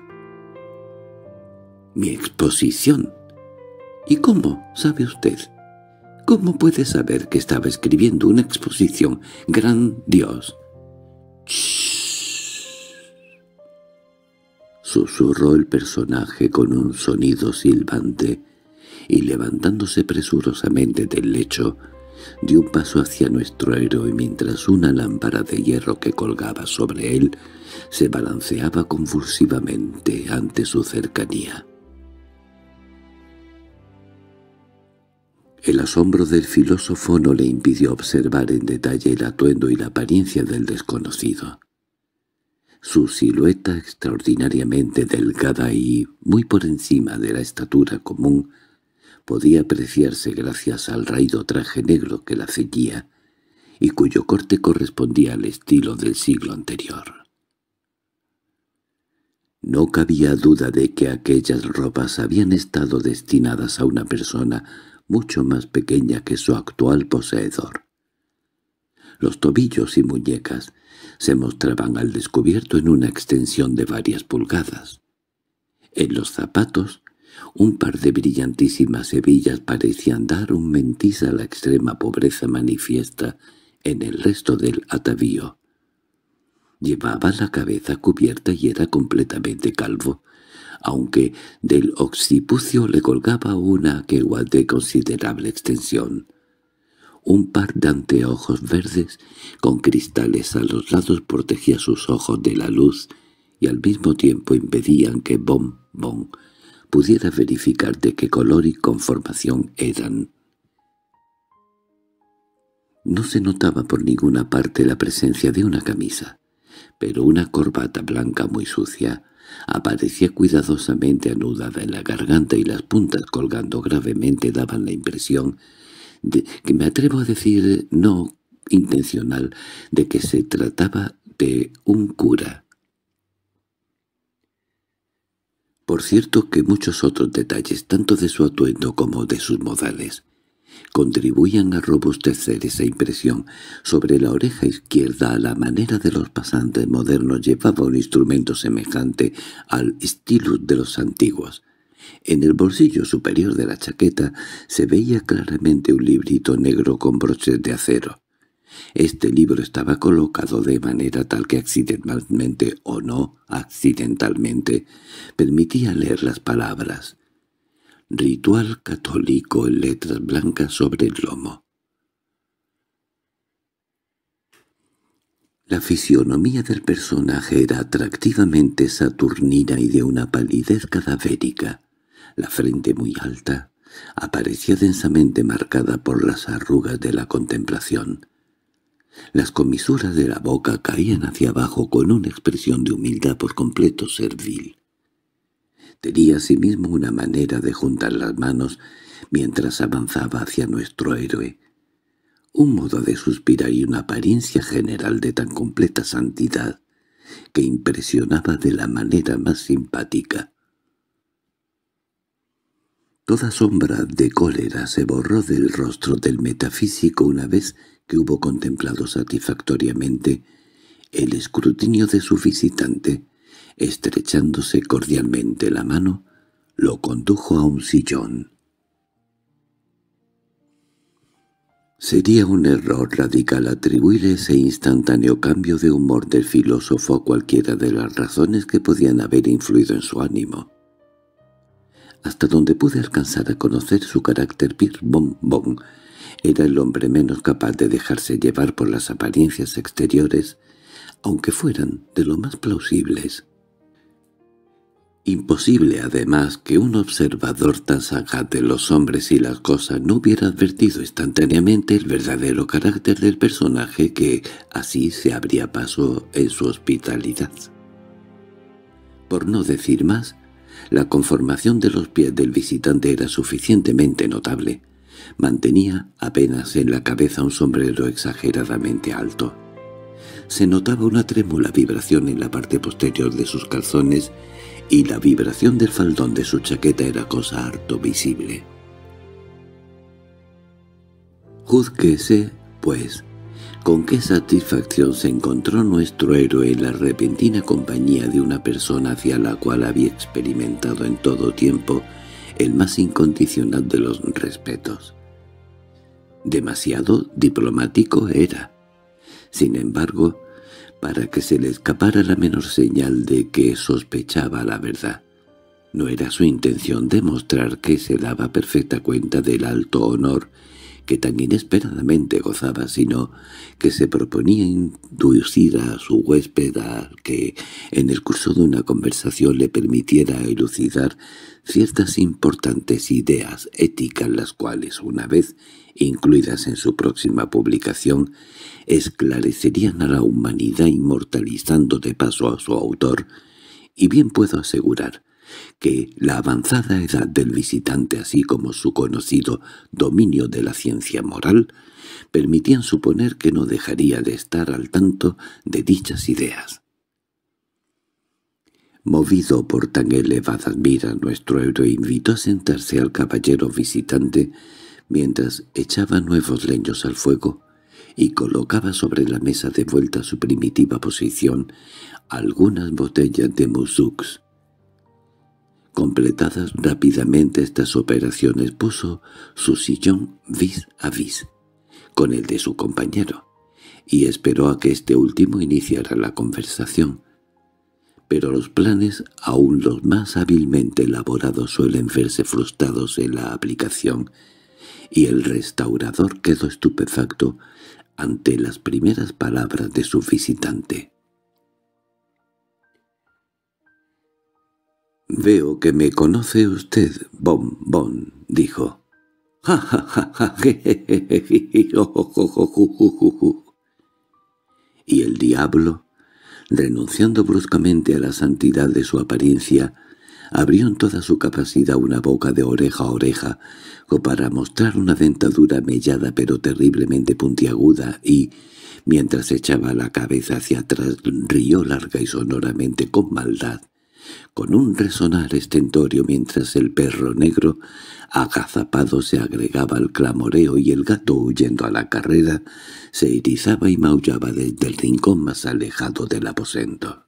—¿Mi exposición? —¿Y cómo sabe usted? —¿Cómo puede saber que estaba escribiendo una exposición? —¡Gran Dios! susurró el personaje con un sonido silbante, y levantándose presurosamente del lecho, dio un paso hacia nuestro héroe mientras una lámpara de hierro que colgaba sobre él se balanceaba convulsivamente ante su cercanía. El asombro del filósofo no le impidió observar en detalle el atuendo y la apariencia del desconocido. Su silueta extraordinariamente delgada y muy por encima de la estatura común podía apreciarse gracias al raído traje negro que la ceñía y cuyo corte correspondía al estilo del siglo anterior. No cabía duda de que aquellas ropas habían estado destinadas a una persona mucho más pequeña que su actual poseedor. Los tobillos y muñecas se mostraban al descubierto en una extensión de varias pulgadas. En los zapatos, un par de brillantísimas hebillas parecían dar un mentiz a la extrema pobreza manifiesta en el resto del atavío. Llevaba la cabeza cubierta y era completamente calvo, aunque del occipucio le colgaba una quegua de considerable extensión. Un par de anteojos verdes con cristales a los lados protegía sus ojos de la luz y al mismo tiempo impedían que Bom-Bom pudiera verificar de qué color y conformación eran. No se notaba por ninguna parte la presencia de una camisa, pero una corbata blanca muy sucia aparecía cuidadosamente anudada en la garganta y las puntas colgando gravemente daban la impresión que me atrevo a decir no intencional, de que se trataba de un cura. Por cierto que muchos otros detalles, tanto de su atuendo como de sus modales, contribuían a robustecer esa impresión. Sobre la oreja izquierda, a la manera de los pasantes modernos, llevaba un instrumento semejante al estilus de los antiguos. En el bolsillo superior de la chaqueta se veía claramente un librito negro con broches de acero. Este libro estaba colocado de manera tal que accidentalmente o no accidentalmente permitía leer las palabras «Ritual católico» en letras blancas sobre el lomo. La fisionomía del personaje era atractivamente saturnina y de una palidez cadavérica la frente muy alta, aparecía densamente marcada por las arrugas de la contemplación. Las comisuras de la boca caían hacia abajo con una expresión de humildad por completo servil. Tenía asimismo sí una manera de juntar las manos mientras avanzaba hacia nuestro héroe. Un modo de suspirar y una apariencia general de tan completa santidad que impresionaba de la manera más simpática. Toda sombra de cólera se borró del rostro del metafísico una vez que hubo contemplado satisfactoriamente el escrutinio de su visitante, estrechándose cordialmente la mano, lo condujo a un sillón. Sería un error radical atribuir ese instantáneo cambio de humor del filósofo a cualquiera de las razones que podían haber influido en su ánimo hasta donde pude alcanzar a conocer su carácter bon Era el hombre menos capaz de dejarse llevar por las apariencias exteriores, aunque fueran de lo más plausibles. Imposible, además, que un observador tan sagaz de los hombres y las cosas no hubiera advertido instantáneamente el verdadero carácter del personaje que así se abría paso en su hospitalidad. Por no decir más, la conformación de los pies del visitante era suficientemente notable. Mantenía apenas en la cabeza un sombrero exageradamente alto. Se notaba una trémula vibración en la parte posterior de sus calzones y la vibración del faldón de su chaqueta era cosa harto visible. Júzguese, pues, con qué satisfacción se encontró nuestro héroe en la repentina compañía de una persona hacia la cual había experimentado en todo tiempo el más incondicional de los respetos. Demasiado diplomático era. Sin embargo, para que se le escapara la menor señal de que sospechaba la verdad. No era su intención demostrar que se daba perfecta cuenta del alto honor que tan inesperadamente gozaba, sino que se proponía inducir a su huésped a que, en el curso de una conversación, le permitiera elucidar ciertas importantes ideas éticas, las cuales, una vez incluidas en su próxima publicación, esclarecerían a la humanidad inmortalizando de paso a su autor, y bien puedo asegurar que la avanzada edad del visitante así como su conocido dominio de la ciencia moral permitían suponer que no dejaría de estar al tanto de dichas ideas. Movido por tan elevadas miras, nuestro héroe invitó a sentarse al caballero visitante mientras echaba nuevos leños al fuego y colocaba sobre la mesa de vuelta su primitiva posición algunas botellas de musux Completadas rápidamente estas operaciones puso su sillón vis a vis con el de su compañero y esperó a que este último iniciara la conversación. Pero los planes, aún los más hábilmente elaborados, suelen verse frustrados en la aplicación, y el restaurador quedó estupefacto ante las primeras palabras de su visitante. —Veo que me conoce usted, Bon Bon —dijo. y el diablo, renunciando bruscamente a la santidad de su apariencia, abrió en toda su capacidad una boca de oreja a oreja, o para mostrar una dentadura mellada pero terriblemente puntiaguda, y, mientras echaba la cabeza hacia atrás, rió larga y sonoramente con maldad, con un resonar estentorio mientras el perro negro agazapado se agregaba al clamoreo y el gato huyendo a la carrera se irizaba y maullaba desde el rincón más alejado del aposento.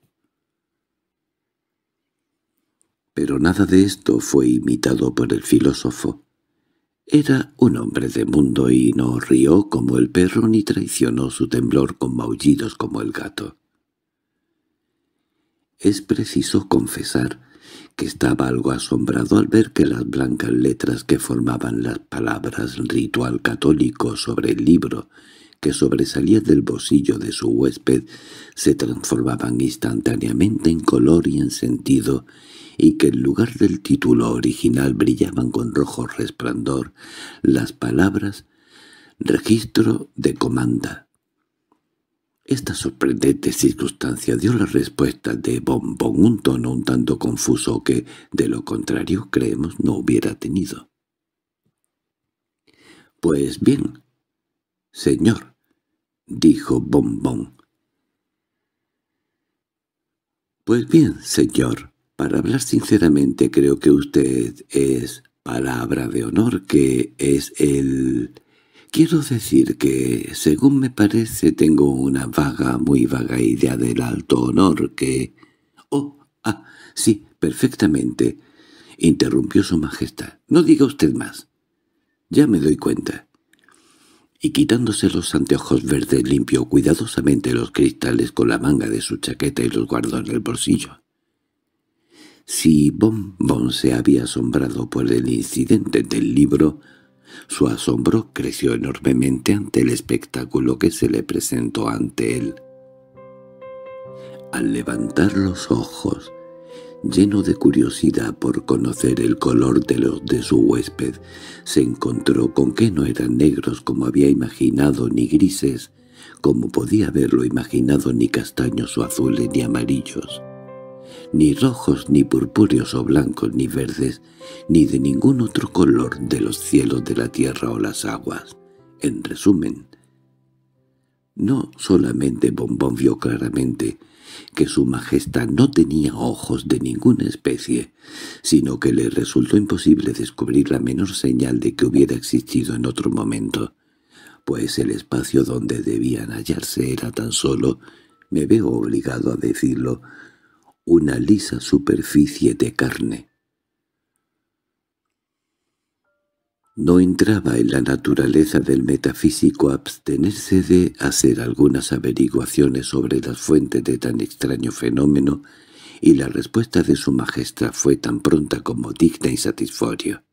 Pero nada de esto fue imitado por el filósofo. Era un hombre de mundo y no rió como el perro ni traicionó su temblor con maullidos como el gato. Es preciso confesar que estaba algo asombrado al ver que las blancas letras que formaban las palabras ritual católico sobre el libro que sobresalía del bolsillo de su huésped se transformaban instantáneamente en color y en sentido, y que en lugar del título original brillaban con rojo resplandor las palabras «Registro de comanda». Esta sorprendente circunstancia dio la respuesta de Bombón un tono un tanto confuso que, de lo contrario, creemos no hubiera tenido. —Pues bien, señor —dijo Bombón. —Pues bien, señor, para hablar sinceramente creo que usted es palabra de honor que es el Quiero decir que, según me parece, tengo una vaga, muy vaga idea del alto honor que... —Oh, ah, sí, perfectamente —interrumpió su majestad—. No diga usted más. —Ya me doy cuenta. Y quitándose los anteojos verdes limpió cuidadosamente los cristales con la manga de su chaqueta y los guardó en el bolsillo. Si Bon Bon se había asombrado por el incidente del libro, su asombro creció enormemente ante el espectáculo que se le presentó ante él. Al levantar los ojos, lleno de curiosidad por conocer el color de los de su huésped, se encontró con que no eran negros como había imaginado ni grises, como podía haberlo imaginado ni castaños o azules ni amarillos ni rojos, ni purpúreos o blancos, ni verdes, ni de ningún otro color de los cielos de la tierra o las aguas. En resumen, no solamente Bombón vio claramente que su majestad no tenía ojos de ninguna especie, sino que le resultó imposible descubrir la menor señal de que hubiera existido en otro momento, pues el espacio donde debían hallarse era tan solo, me veo obligado a decirlo, una lisa superficie de carne. No entraba en la naturaleza del metafísico abstenerse de hacer algunas averiguaciones sobre las fuentes de tan extraño fenómeno, y la respuesta de su majestad fue tan pronta como digna y satisfactoria.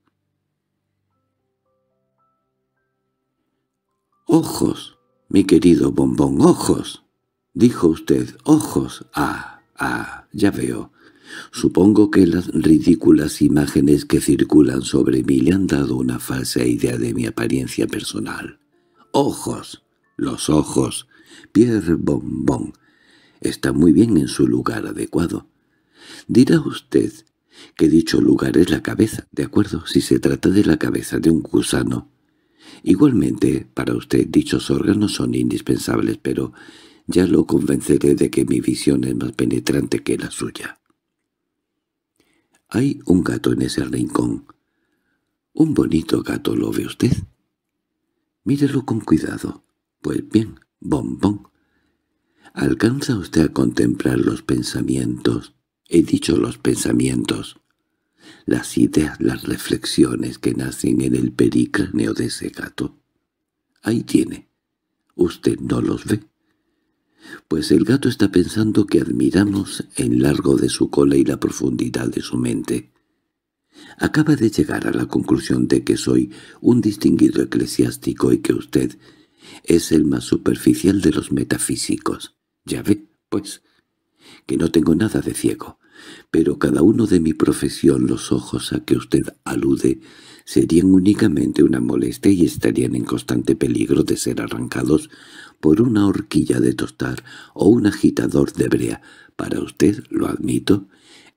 «¡Ojos, mi querido bombón, ojos!» «Dijo usted, ojos, ah!» Ah, ya veo. Supongo que las ridículas imágenes que circulan sobre mí le han dado una falsa idea de mi apariencia personal. ¡Ojos! Los ojos. Pierre Bonbon. Está muy bien en su lugar adecuado. Dirá usted que dicho lugar es la cabeza, ¿de acuerdo? Si se trata de la cabeza de un gusano. Igualmente, para usted dichos órganos son indispensables, pero ya lo convenceré de que mi visión es más penetrante que la suya. Hay un gato en ese rincón. Un bonito gato, ¿lo ve usted? Mírelo con cuidado. Pues bien, bombón. ¿Alcanza usted a contemplar los pensamientos? He dicho los pensamientos. Las ideas, las reflexiones que nacen en el pericráneo de ese gato. Ahí tiene. Usted no los ve pues el gato está pensando que admiramos en largo de su cola y la profundidad de su mente. Acaba de llegar a la conclusión de que soy un distinguido eclesiástico y que usted es el más superficial de los metafísicos. Ya ve, pues, que no tengo nada de ciego, pero cada uno de mi profesión los ojos a que usted alude serían únicamente una molestia y estarían en constante peligro de ser arrancados por una horquilla de tostar o un agitador de brea. Para usted, lo admito,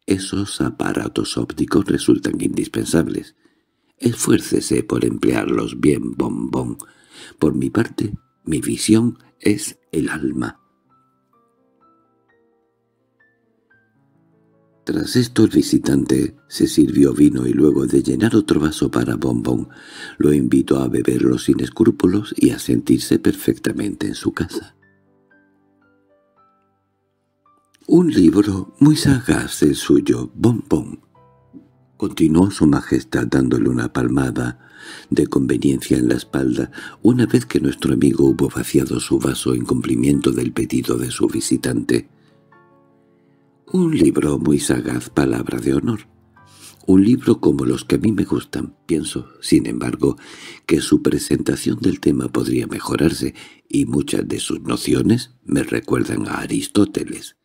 esos aparatos ópticos resultan indispensables. Esfuércese por emplearlos bien, bombón. Por mi parte, mi visión es el alma. Tras esto el visitante se sirvió vino y luego de llenar otro vaso para bombón, lo invitó a beberlo sin escrúpulos y a sentirse perfectamente en su casa. Un libro muy sagaz el suyo, bombón. Continuó su majestad dándole una palmada de conveniencia en la espalda una vez que nuestro amigo hubo vaciado su vaso en cumplimiento del pedido de su visitante. Un libro muy sagaz, palabra de honor. Un libro como los que a mí me gustan. Pienso, sin embargo, que su presentación del tema podría mejorarse, y muchas de sus nociones me recuerdan a Aristóteles.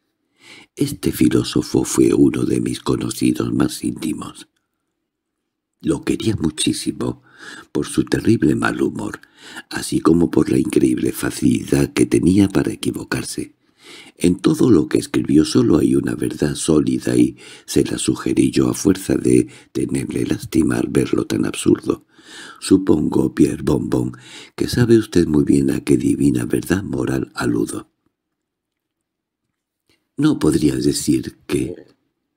Este filósofo fue uno de mis conocidos más íntimos. Lo quería muchísimo por su terrible mal humor, así como por la increíble facilidad que tenía para equivocarse. En todo lo que escribió solo hay una verdad sólida y se la sugerí yo a fuerza de tenerle lástima al verlo tan absurdo. Supongo, Pierre Bonbon, que sabe usted muy bien a qué divina verdad moral aludo. No podría decir que...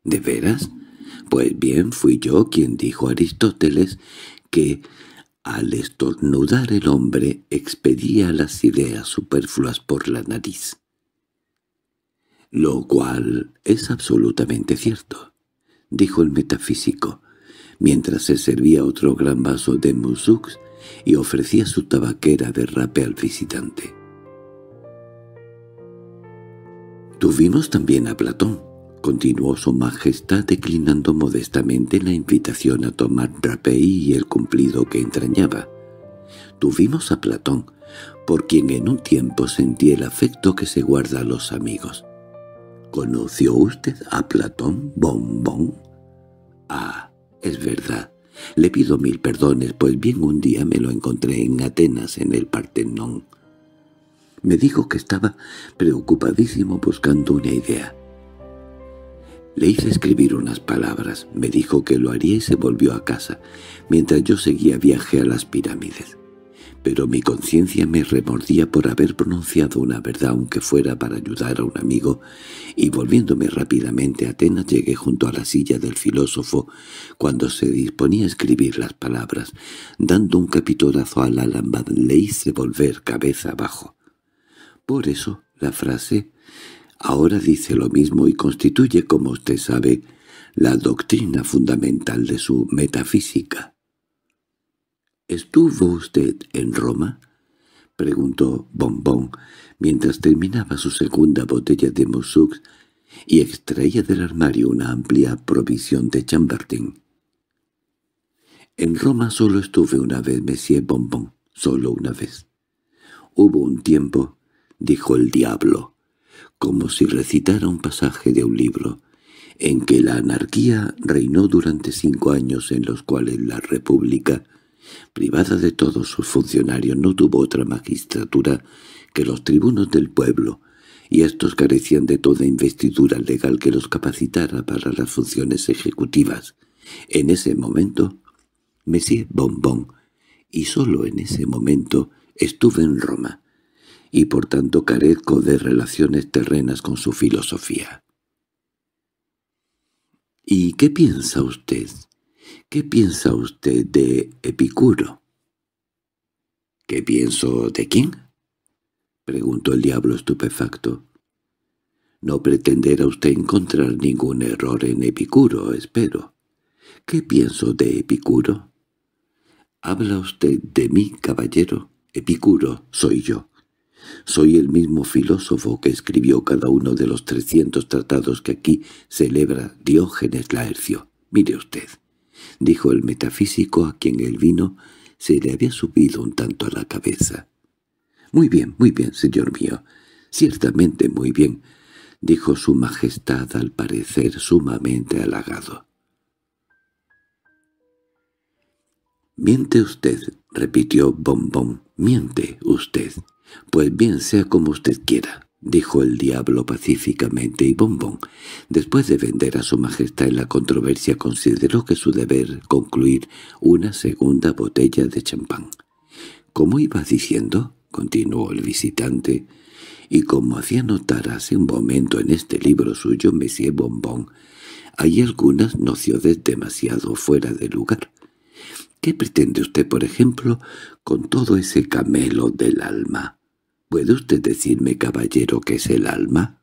¿De veras? Pues bien, fui yo quien dijo a Aristóteles que al estornudar el hombre expedía las ideas superfluas por la nariz. —Lo cual es absolutamente cierto —dijo el metafísico, mientras se servía otro gran vaso de musux y ofrecía su tabaquera de rape al visitante. —Tuvimos también a Platón —continuó su majestad declinando modestamente la invitación a tomar rape y el cumplido que entrañaba. —Tuvimos a Platón, por quien en un tiempo sentí el afecto que se guarda a los amigos. ¿Conoció usted a Platón Bombón? Ah, es verdad. Le pido mil perdones, pues bien un día me lo encontré en Atenas, en el Partenón. Me dijo que estaba preocupadísimo buscando una idea. Le hice escribir unas palabras, me dijo que lo haría y se volvió a casa, mientras yo seguía viaje a las pirámides pero mi conciencia me remordía por haber pronunciado una verdad aunque fuera para ayudar a un amigo, y volviéndome rápidamente a Atenas llegué junto a la silla del filósofo cuando se disponía a escribir las palabras. Dando un capitorazo a la lámpara le hice volver cabeza abajo. Por eso la frase ahora dice lo mismo y constituye, como usted sabe, la doctrina fundamental de su metafísica. —¿Estuvo usted en Roma? —preguntó Bombón, mientras terminaba su segunda botella de Mosux y extraía del armario una amplia provisión de Chambertin. —En Roma solo estuve una vez, Monsieur Bombón, solo una vez. —Hubo un tiempo —dijo el diablo, como si recitara un pasaje de un libro— en que la anarquía reinó durante cinco años en los cuales la república Privada de todos sus funcionarios no tuvo otra magistratura que los tribunos del pueblo, y estos carecían de toda investidura legal que los capacitara para las funciones ejecutivas. En ese momento, Monsieur Bonbon, y solo en ese momento, estuve en Roma, y por tanto carezco de relaciones terrenas con su filosofía. —¿Y qué piensa usted? ¿Qué piensa usted de Epicuro? —¿Qué pienso de quién? —preguntó el diablo estupefacto. —No pretenderá usted encontrar ningún error en Epicuro, espero. —¿Qué pienso de Epicuro? —Habla usted de mí, caballero. Epicuro soy yo. Soy el mismo filósofo que escribió cada uno de los trescientos tratados que aquí celebra Diógenes Laercio. Mire usted. —dijo el metafísico a quien el vino se le había subido un tanto a la cabeza. —Muy bien, muy bien, señor mío. Ciertamente muy bien —dijo su majestad al parecer sumamente halagado. —Miente usted —repitió Bombón—, miente usted. Pues bien sea como usted quiera. —dijo el diablo pacíficamente, y Bombón, después de vender a su majestad en la controversia, consideró que su deber concluir una segunda botella de champán. como iba diciendo? —continuó el visitante. —Y como hacía notar hace un momento en este libro suyo, Monsieur Bombón, hay algunas nociones demasiado fuera de lugar. ¿Qué pretende usted, por ejemplo, con todo ese camelo del alma? ¿Puede usted decirme, caballero, qué es el alma?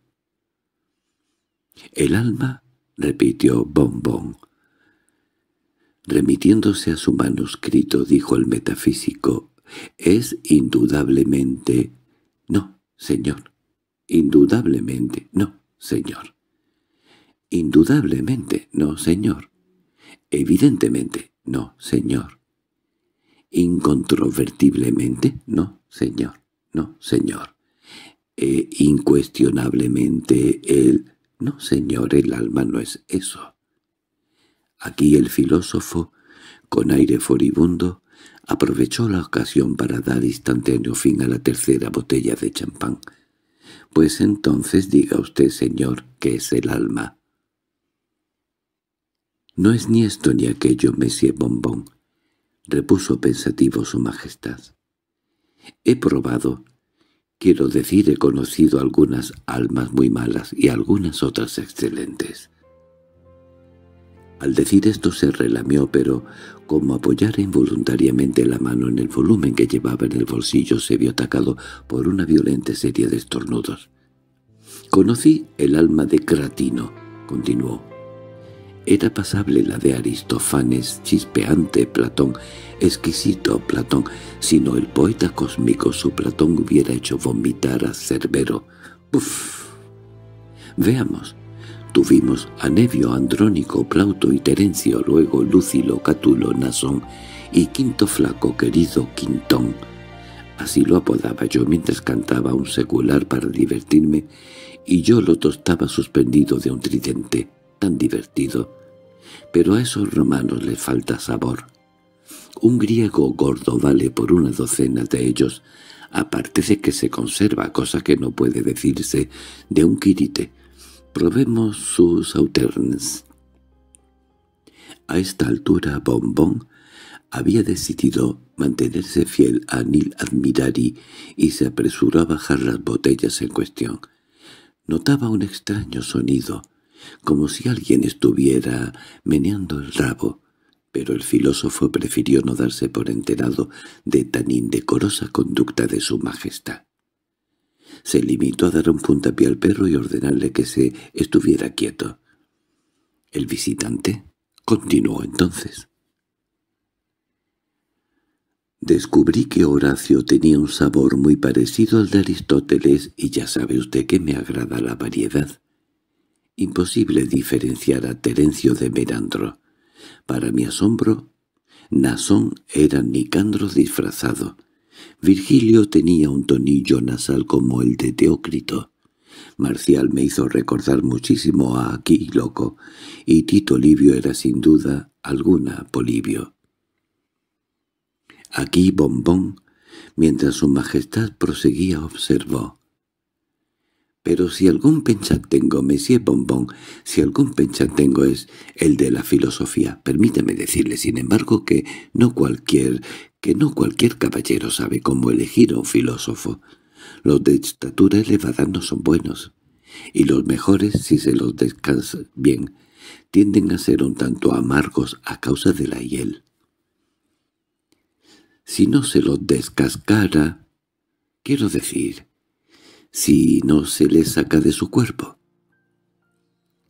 —El alma —repitió Bombón. Remitiéndose a su manuscrito, dijo el metafísico, —es indudablemente... —No, señor. —Indudablemente, no, señor. —Indudablemente, no, señor. —Evidentemente, no, señor. —Incontrovertiblemente, no, señor. No, señor. E incuestionablemente el... No, señor, el alma no es eso. Aquí el filósofo, con aire furibundo, aprovechó la ocasión para dar instantáneo fin a la tercera botella de champán. Pues entonces diga usted, señor, qué es el alma. No es ni esto ni aquello, Monsieur Bombón, repuso pensativo su majestad. He probado, quiero decir he conocido algunas almas muy malas y algunas otras excelentes. Al decir esto se relamió, pero como apoyara involuntariamente la mano en el volumen que llevaba en el bolsillo se vio atacado por una violenta serie de estornudos. «Conocí el alma de Cratino», continuó. Era pasable la de Aristófanes, chispeante Platón, exquisito Platón, sino el poeta cósmico su Platón hubiera hecho vomitar a Cerbero. ¡Uf! Veamos. Tuvimos a Nevio, Andrónico, Plauto y Terencio, luego Lúcilo, Catulo, Nasón y Quinto Flaco, querido Quintón. Así lo apodaba yo mientras cantaba un secular para divertirme, y yo lo tostaba suspendido de un tridente tan divertido, pero a esos romanos les falta sabor. Un griego gordo vale por una docena de ellos, aparte de que se conserva, cosa que no puede decirse de un quirite. Probemos sus auternes. A esta altura Bombón había decidido mantenerse fiel a Nil Admirari y se apresuró a bajar las botellas en cuestión. Notaba un extraño sonido, como si alguien estuviera meneando el rabo, pero el filósofo prefirió no darse por enterado de tan indecorosa conducta de su majestad. Se limitó a dar un puntapié al perro y ordenarle que se estuviera quieto. El visitante continuó entonces. Descubrí que Horacio tenía un sabor muy parecido al de Aristóteles y ya sabe usted que me agrada la variedad. Imposible diferenciar a Terencio de Merandro. Para mi asombro, Nasón era Nicandro disfrazado. Virgilio tenía un tonillo nasal como el de Teócrito. Marcial me hizo recordar muchísimo a Aquiloco, y Tito Livio era sin duda alguna Polibio. Aquí Bombón, mientras su majestad proseguía, observó pero si algún penchat tengo, Monsieur Bonbon, si algún penchat tengo es el de la filosofía, permítame decirle, sin embargo, que no cualquier, que no cualquier caballero sabe cómo elegir a un filósofo. Los de estatura elevada no son buenos, y los mejores, si se los descansa bien, tienden a ser un tanto amargos a causa de la hiel. Si no se los descascara, quiero decir, si no se le saca de su cuerpo.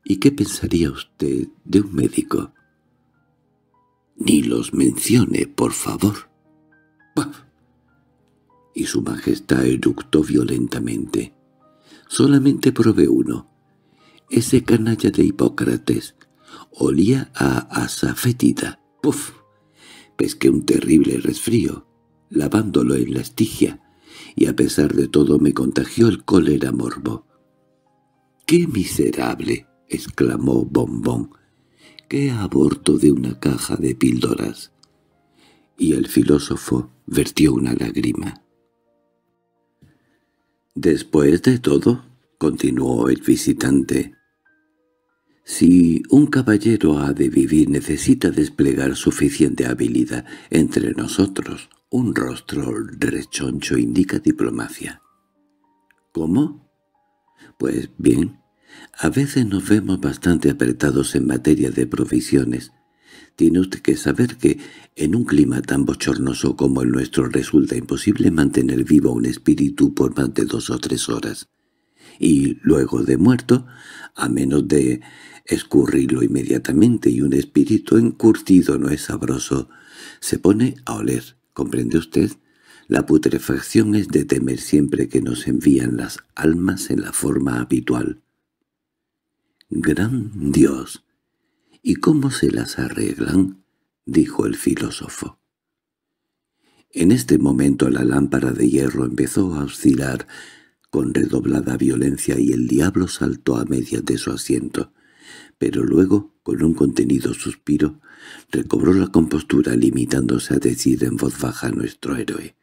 ¿Y qué pensaría usted de un médico? Ni los mencione, por favor. Y su majestad eructó violentamente. Solamente probé uno. Ese canalla de Hipócrates olía a asafetida. ¡Puf! Pesqué un terrible resfrío, lavándolo en la estigia y a pesar de todo me contagió el cólera morbo. —¡Qué miserable! —exclamó Bombón. —¡Qué aborto de una caja de píldoras! Y el filósofo vertió una lágrima. —Después de todo —continuó el visitante— si un caballero ha de vivir necesita desplegar suficiente habilidad entre nosotros. Un rostro rechoncho indica diplomacia. ¿Cómo? Pues bien, a veces nos vemos bastante apretados en materia de provisiones. Tiene usted que saber que, en un clima tan bochornoso como el nuestro, resulta imposible mantener vivo un espíritu por más de dos o tres horas y luego de muerto, a menos de escurrirlo inmediatamente y un espíritu encurtido no es sabroso. Se pone a oler, ¿comprende usted? La putrefacción es de temer siempre que nos envían las almas en la forma habitual. —¡Gran Dios! —¿Y cómo se las arreglan? —dijo el filósofo. En este momento la lámpara de hierro empezó a oscilar con redoblada violencia y el diablo saltó a medias de su asiento pero luego, con un contenido suspiro, recobró la compostura limitándose a decir en voz baja a nuestro héroe.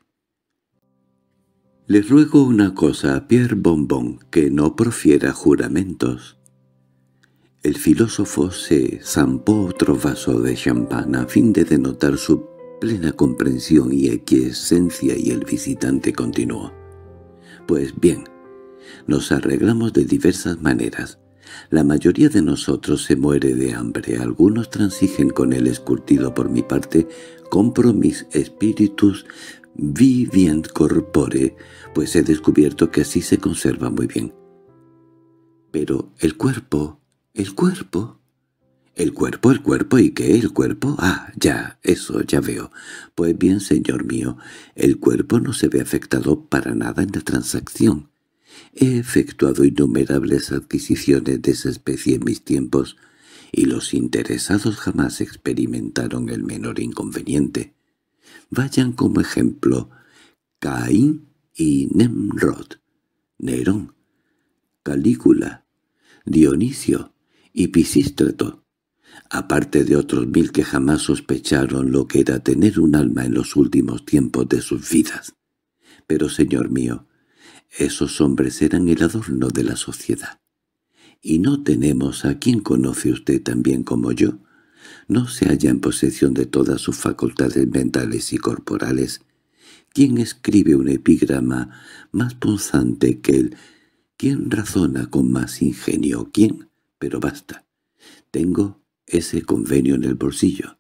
—Le ruego una cosa a Pierre Bonbon, que no profiera juramentos. El filósofo se zampó otro vaso de champán a fin de denotar su plena comprensión y aquiescencia y el visitante continuó. —Pues bien, nos arreglamos de diversas maneras. La mayoría de nosotros se muere de hambre, algunos transigen con el escurtido por mi parte, compro mis espíritus vivient corpore, pues he descubierto que así se conserva muy bien. Pero el cuerpo, el cuerpo... ¿El cuerpo, el cuerpo y qué? ¿El cuerpo? Ah, ya, eso, ya veo. Pues bien, señor mío, el cuerpo no se ve afectado para nada en la transacción. He efectuado innumerables adquisiciones de esa especie en mis tiempos, y los interesados jamás experimentaron el menor inconveniente. Vayan como ejemplo Caín y Nemrod, Nerón, Calígula, Dionisio y Pisístrato, aparte de otros mil que jamás sospecharon lo que era tener un alma en los últimos tiempos de sus vidas. Pero, señor mío, esos hombres eran el adorno de la sociedad. Y no tenemos a quien conoce usted tan bien como yo. No se halla en posesión de todas sus facultades mentales y corporales. ¿Quién escribe un epígrama más punzante que él? ¿Quién razona con más ingenio? ¿Quién? Pero basta. Tengo ese convenio en el bolsillo.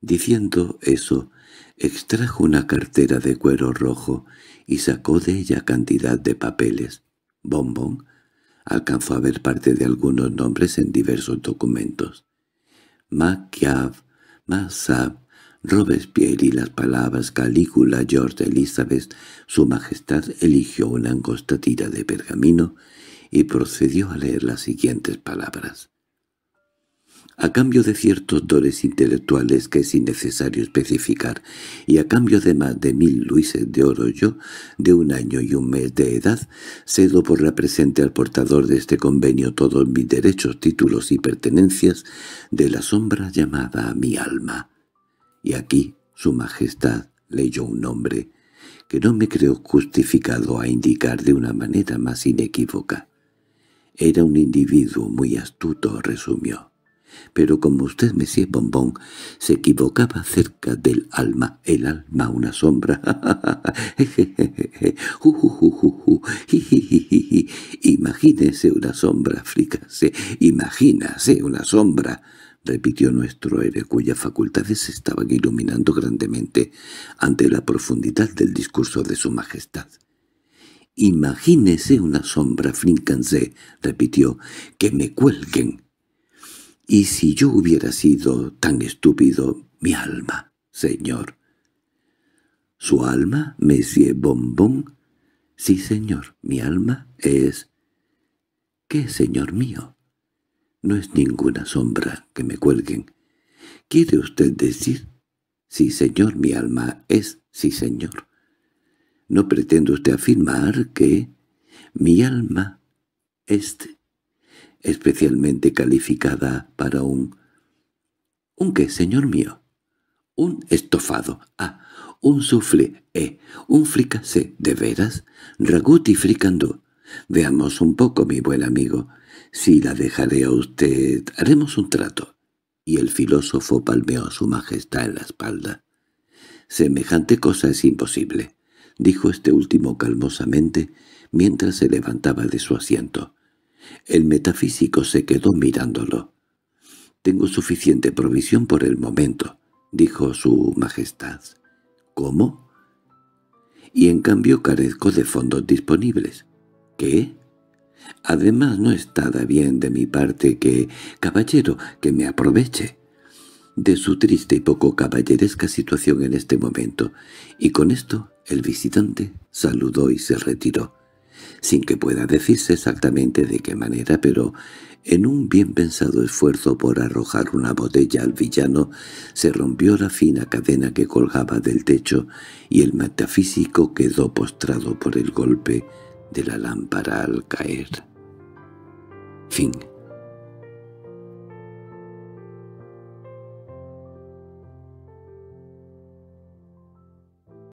Diciendo eso, Extrajo una cartera de cuero rojo y sacó de ella cantidad de papeles. Bombón alcanzó a ver parte de algunos nombres en diversos documentos. Maquiav, Massab, Robespierre y las palabras Calígula, George Elizabeth, su majestad eligió una angosta tira de pergamino y procedió a leer las siguientes palabras a cambio de ciertos dores intelectuales que es innecesario especificar, y a cambio de más de mil luises de oro yo, de un año y un mes de edad, cedo por la presente al portador de este convenio todos mis derechos, títulos y pertenencias de la sombra llamada a mi alma. Y aquí su majestad leyó un nombre que no me creo justificado a indicar de una manera más inequívoca. Era un individuo muy astuto, resumió. Pero como usted, Monsieur Bombón, se equivocaba cerca del alma, el alma una sombra, imagínese una sombra, frícanse! imagínase una sombra, repitió nuestro héroe cuyas facultades se estaban iluminando grandemente ante la profundidad del discurso de su majestad. «Imagínese una sombra, frícanse», repitió, «que me cuelguen». Y si yo hubiera sido tan estúpido, mi alma, señor. ¿Su alma, Monsieur Bombón? Sí, señor, mi alma es... ¿Qué, señor mío? No es ninguna sombra que me cuelguen. ¿Quiere usted decir? Sí, señor, mi alma es, sí, señor. ¿No pretende usted afirmar que mi alma, es... Este, especialmente calificada para un... —¿Un qué, señor mío? —Un estofado. Ah, un soufflé. Eh, un fricase ¿De veras? Raguti y Veamos un poco, mi buen amigo. Si la dejaré a usted, haremos un trato. Y el filósofo palmeó a su majestad en la espalda. —Semejante cosa es imposible —dijo este último calmosamente, mientras se levantaba de su asiento. El metafísico se quedó mirándolo. —Tengo suficiente provisión por el momento —dijo su majestad. —¿Cómo? —Y en cambio carezco de fondos disponibles. —¿Qué? Además no está bien de mi parte que, caballero, que me aproveche de su triste y poco caballeresca situación en este momento, y con esto el visitante saludó y se retiró sin que pueda decirse exactamente de qué manera, pero en un bien pensado esfuerzo por arrojar una botella al villano, se rompió la fina cadena que colgaba del techo y el metafísico quedó postrado por el golpe de la lámpara al caer. Fin